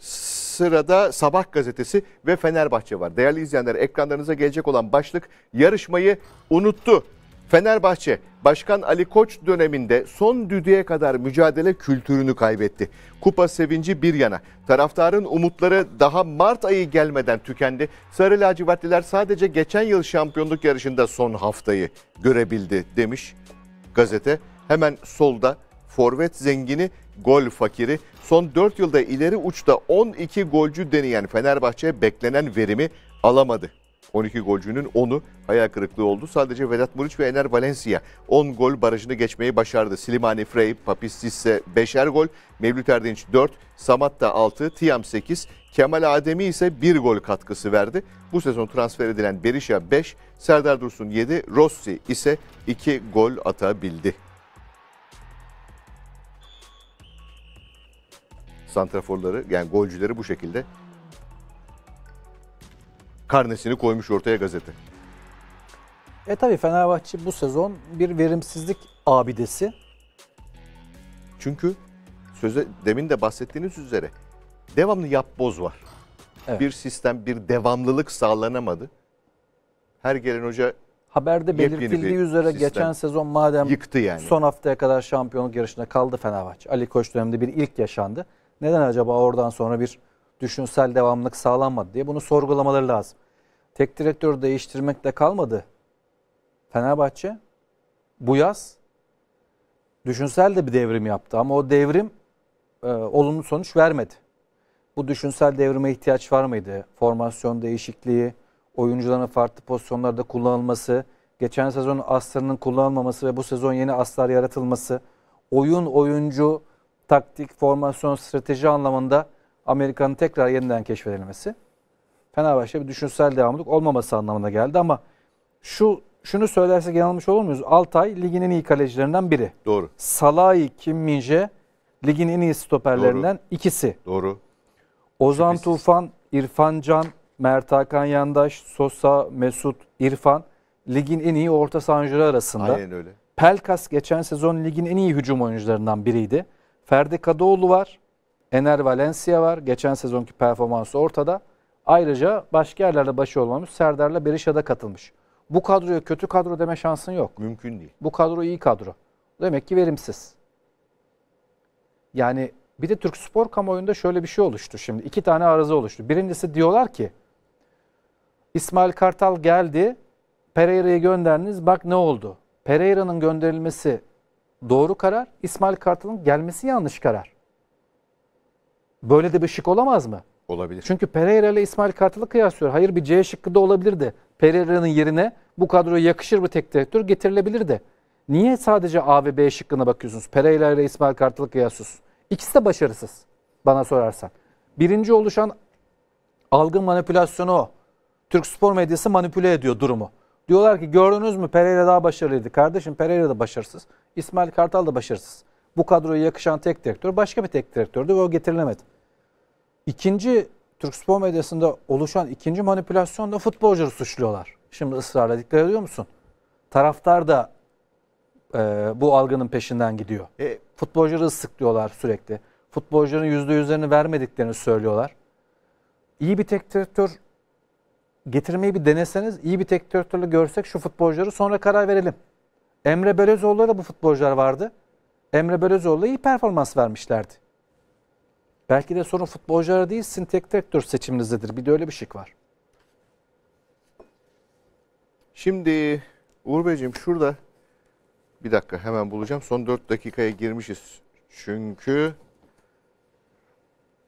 sırada Sabah gazetesi ve Fenerbahçe var. Değerli izleyenler ekranlarınıza gelecek olan başlık yarışmayı unuttu Fenerbahçe Başkan Ali Koç döneminde son düdüğe kadar mücadele kültürünü kaybetti. Kupa sevinci bir yana. Taraftarın umutları daha Mart ayı gelmeden tükendi. Sarı lacivertliler sadece geçen yıl şampiyonluk yarışında son haftayı görebildi demiş gazete. Hemen solda forvet zengini, gol fakiri. Son 4 yılda ileri uçta 12 golcü deneyen Fenerbahçe beklenen verimi alamadı. 12 golcünün 10'u hayal kırıklığı oldu. Sadece Vedat Muriç ve Ener Valencia 10 gol barajını geçmeyi başardı. Slimani Frey, Papis Sisse 5'er gol, Mevlüt Erdinç 4, da 6, Tiam 8, Kemal Ademi ise 1 gol katkısı verdi. Bu sezon transfer edilen Berisha 5, Serdar Dursun 7, Rossi ise 2 gol atabildi. Santraforları yani golcüleri bu şekilde karnesini koymuş ortaya gazete. E tabii Fenerbahçe bu sezon bir verimsizlik abidesi. Çünkü söze demin de bahsettiğiniz üzere devamlı yap boz var. Evet. Bir sistem, bir devamlılık sağlanamadı. Her gelen hoca Haberde belirtildiği üzere geçen sezon madem yıktı yani. son haftaya kadar şampiyonluk yarışında kaldı Fenerbahçe. Ali Koç döneminde bir ilk yaşandı. Neden acaba oradan sonra bir düşünsel devamlılık sağlanmadı diye bunu sorgulamaları lazım tek direktör değiştirmekle kalmadı. Fenerbahçe bu yaz düşünsel de bir devrim yaptı ama o devrim e, olumlu sonuç vermedi. Bu düşünsel devrime ihtiyaç var mıydı? Formasyon değişikliği, oyuncuların farklı pozisyonlarda kullanılması, geçen sezon aslarının kullanılmaması ve bu sezon yeni aslar yaratılması, oyun oyuncu taktik, formasyon, strateji anlamında Amerika'nın tekrar yeniden keşfedilmesi Fenerbahçe bir düşünsel devamlılık olmaması anlamına geldi ama şu şunu söylerse yanılmış olur muyuz? Altay ligin en iyi kalecilerinden biri. Doğru. Salai, Kim Minje ligin en iyi stoperlerinden Doğru. ikisi. Doğru. Ozan Şüphesiz. Tufan, İrfan Can, Mert Hakan Yandaş, Sosa, Mesut, İrfan ligin en iyi orta sahancıları arasında. Aynen öyle. Pelkas geçen sezon ligin en iyi hücum oyuncularından biriydi. Ferdi Kadıoğlu var. Ener Valencia var. Geçen sezonki performansı ortada. Ayrıca başka yerlerde başı olmamış Serdar'la Berisha'da katılmış. Bu kadroya kötü kadro deme şansın yok. Mümkün değil. Bu kadro iyi kadro. Demek ki verimsiz. Yani bir de Türk spor kamuoyunda şöyle bir şey oluştu şimdi. İki tane arıza oluştu. Birincisi diyorlar ki İsmail Kartal geldi Pereira'yı gönderdiniz bak ne oldu. Pereira'nın gönderilmesi doğru karar. İsmail Kartal'ın gelmesi yanlış karar. Böyle de bir şık olamaz mı? olabilir. Çünkü Pereira ile İsmail Kartal'ı kıyaslıyor. Hayır bir C şıkkı da olabilirdi. Pereira'nın yerine bu kadroya yakışır bir tek direktör getirilebilirdi. Niye sadece A ve B şıkkına bakıyorsunuz? Pereira ile İsmail Kartal'ı kıyaslıyorsunuz. İkisi de başarısız bana sorarsan. Birinci oluşan algın manipülasyonu o. Türk spor medyası manipüle ediyor durumu. Diyorlar ki gördünüz mü Pereira daha başarılıydı. Kardeşim Pereira da başarısız. İsmail Kartal da başarısız. Bu kadroya yakışan tek direktör başka bir tek direktördü ve o getirilemedi. İkinci Türk spor medyasında oluşan ikinci manipülasyonda futbolcuları suçluyorlar. Şimdi ısrarla dikkat ediyor musun? Taraftar da e, bu algının peşinden gidiyor. E, futbolcuları ıslıklıyorlar sürekli. Futbolcuların yüzde yüzlerini vermediklerini söylüyorlar. İyi bir tek direktör getirmeyi bir deneseniz, iyi bir tek direktörle görsek şu futbolcuları sonra karar verelim. Emre Belözoğlu'na da bu futbolcular vardı. Emre Belözoğlu'na iyi performans vermişlerdi. Belki de sorun futbolculara değil sizin tek direktör seçiminizdedir. Bir de öyle bir şey var. Şimdi Uğur Beyciğim şurada bir dakika hemen bulacağım. Son 4 dakikaya girmişiz. Çünkü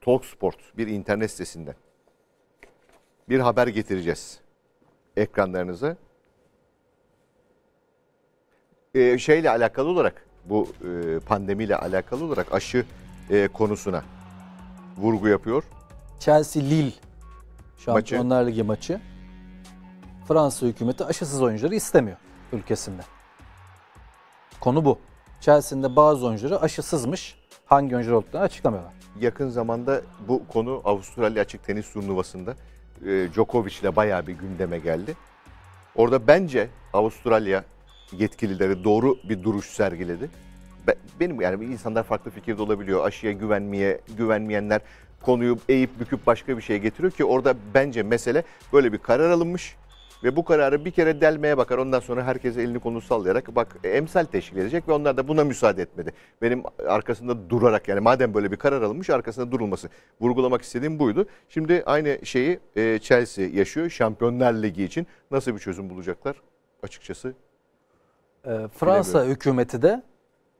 Talksport bir internet sitesinden bir haber getireceğiz ekranlarınıza. Ee, şeyle alakalı olarak bu e, pandemiyle alakalı olarak aşı e, konusuna vurgu yapıyor. Chelsea Lille Şampiyonlar maçı. Ligi maçı. Fransa hükümeti aşısız oyuncuları istemiyor ülkesinde. Konu bu. Chelsea'nin bazı oyuncuları aşısızmış. Hangi oyuncu olduklarını açıklamıyorlar. Yakın zamanda bu konu Avustralya Açık Tenis Turnuvası'nda e, Djokovic ile bayağı bir gündeme geldi. Orada bence Avustralya yetkilileri doğru bir duruş sergiledi benim yani insanlar farklı fikirde olabiliyor. Aşıya güvenmeye güvenmeyenler konuyu eğip büküp başka bir şeye getiriyor ki orada bence mesele böyle bir karar alınmış ve bu kararı bir kere delmeye bakar. Ondan sonra herkes elini kolunu sallayarak bak emsal teşkil edecek ve onlar da buna müsaade etmedi. Benim arkasında durarak yani madem böyle bir karar alınmış arkasında durulması. Vurgulamak istediğim buydu. Şimdi aynı şeyi e, Chelsea yaşıyor. Şampiyonlar Ligi için nasıl bir çözüm bulacaklar açıkçası? E, Fransa hükümeti de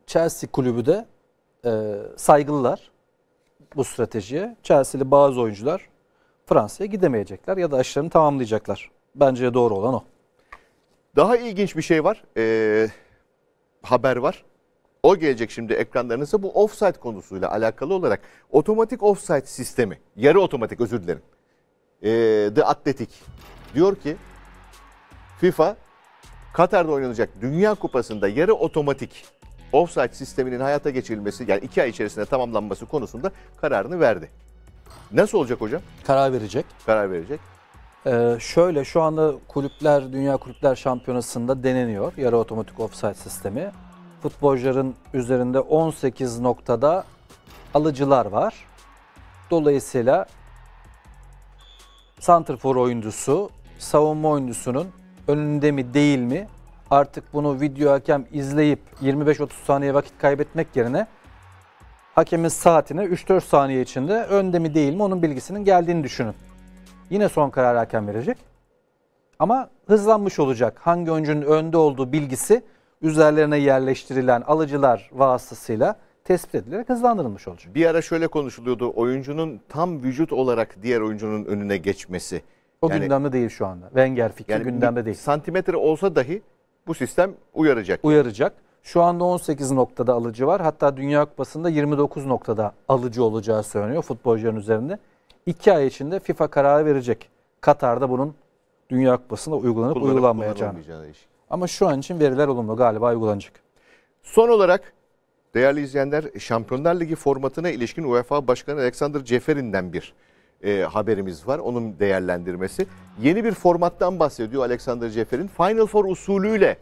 Chelsea kulübü de e, saygılılar bu stratejiye. Chelsea'li bazı oyuncular Fransa'ya gidemeyecekler ya da aşılarını tamamlayacaklar. Bence doğru olan o. Daha ilginç bir şey var. Ee, haber var. O gelecek şimdi ekranlarınıza bu offside konusuyla alakalı olarak otomatik offside sistemi, yarı otomatik özür dilerim. Ee, The Athletic diyor ki FIFA Katar'da oynanacak Dünya Kupası'nda yarı otomatik offside sisteminin hayata geçirilmesi yani iki ay içerisinde tamamlanması konusunda kararını verdi. Nasıl olacak hocam? Karar verecek. Karar verecek. Ee, şöyle şu anda kulüpler Dünya Kulüpler Şampiyonası'nda deneniyor yarı otomatik offside sistemi. Futbolcuların üzerinde 18 noktada alıcılar var. Dolayısıyla santrfor oyuncusu savunma oyuncusunun önünde mi değil mi artık bunu video hakem izleyip 25-30 saniye vakit kaybetmek yerine hakemin saatini 3-4 saniye içinde önde mi değil mi onun bilgisinin geldiğini düşünün. Yine son karar hakem verecek. Ama hızlanmış olacak. Hangi oyuncunun önde olduğu bilgisi üzerlerine yerleştirilen alıcılar vasıtasıyla tespit edilerek hızlandırılmış olacak. Bir ara şöyle konuşuluyordu. Oyuncunun tam vücut olarak diğer oyuncunun önüne geçmesi. O yani, gündemde değil şu anda. Wenger fikri yani gündemde değil. Santimetre olsa dahi bu sistem uyaracak. Uyaracak. Şu anda 18 noktada alıcı var. Hatta Dünya Kupası'nda 29 noktada alıcı olacağı söyleniyor futbolcuların üzerinde. İki ay içinde FIFA kararı verecek. Katar'da bunun Dünya Kupası'nda uygulanıp uygulanmayacağını. Ama şu an için veriler olumlu galiba uygulanacak. Son olarak değerli izleyenler Şampiyonlar Ligi formatına ilişkin UEFA Başkanı Alexander Ceferin'den bir e, haberimiz var. Onun değerlendirmesi. Yeni bir formattan bahsediyor Alexander Cefer'in. Final Four usulüyle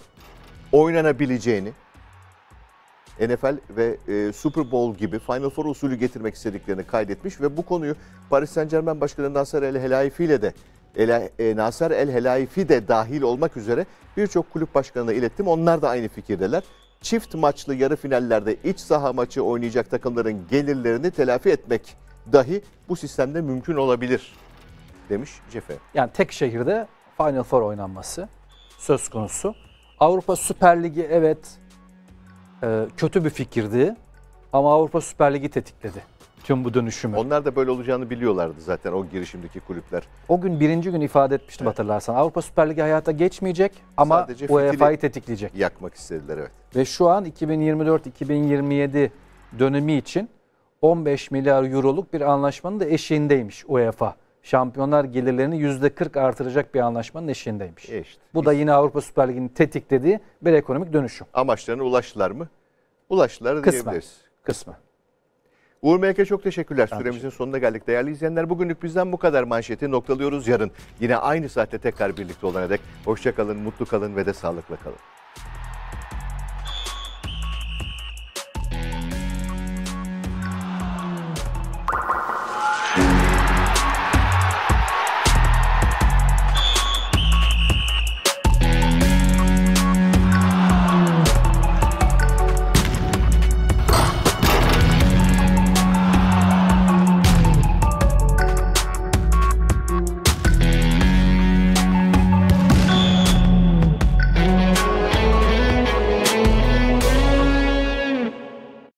oynanabileceğini NFL ve e, Super Bowl gibi Final Four usulü getirmek istediklerini kaydetmiş ve bu konuyu Paris Saint Germain Başkanı Nasser El Helaifi ile de El, e, Nasser El Helaifi de dahil olmak üzere birçok kulüp başkanına ilettim. Onlar da aynı fikirdeler. Çift maçlı yarı finallerde iç saha maçı oynayacak takımların gelirlerini telafi etmek dahi bu sistemde mümkün olabilir demiş Cefe. Yani tek şehirde Final Four oynanması söz konusu. Avrupa Süper Ligi evet e, kötü bir fikirdi ama Avrupa Süper Ligi tetikledi tüm bu dönüşümü. Onlar da böyle olacağını biliyorlardı zaten o girişimdeki kulüpler. O gün birinci gün ifade etmiştim evet. hatırlarsan. Avrupa Süper Ligi hayata geçmeyecek ama UEFA'yı tetikleyecek. Yakmak istediler evet. Ve şu an 2024-2027 dönemi için 15 milyar euroluk bir anlaşmanın da eşiğindeymiş UEFA. Şampiyonlar gelirlerini %40 artıracak bir anlaşmanın eşiğindeymiş. E işte Bu da yine Avrupa Süper Ligi'nin tetiklediği bir ekonomik dönüşüm. Amaçlarına ulaştılar mı? Ulaştılar Kısmen. diyebiliriz. Kısmen. Uğur Melke çok teşekkürler. Ben Süremizin teşekkür. sonuna geldik değerli izleyenler. Bugünlük bizden bu kadar manşeti noktalıyoruz. Yarın yine aynı saatte tekrar birlikte olana dek hoşçakalın, mutlu kalın ve de sağlıkla kalın. Thank you.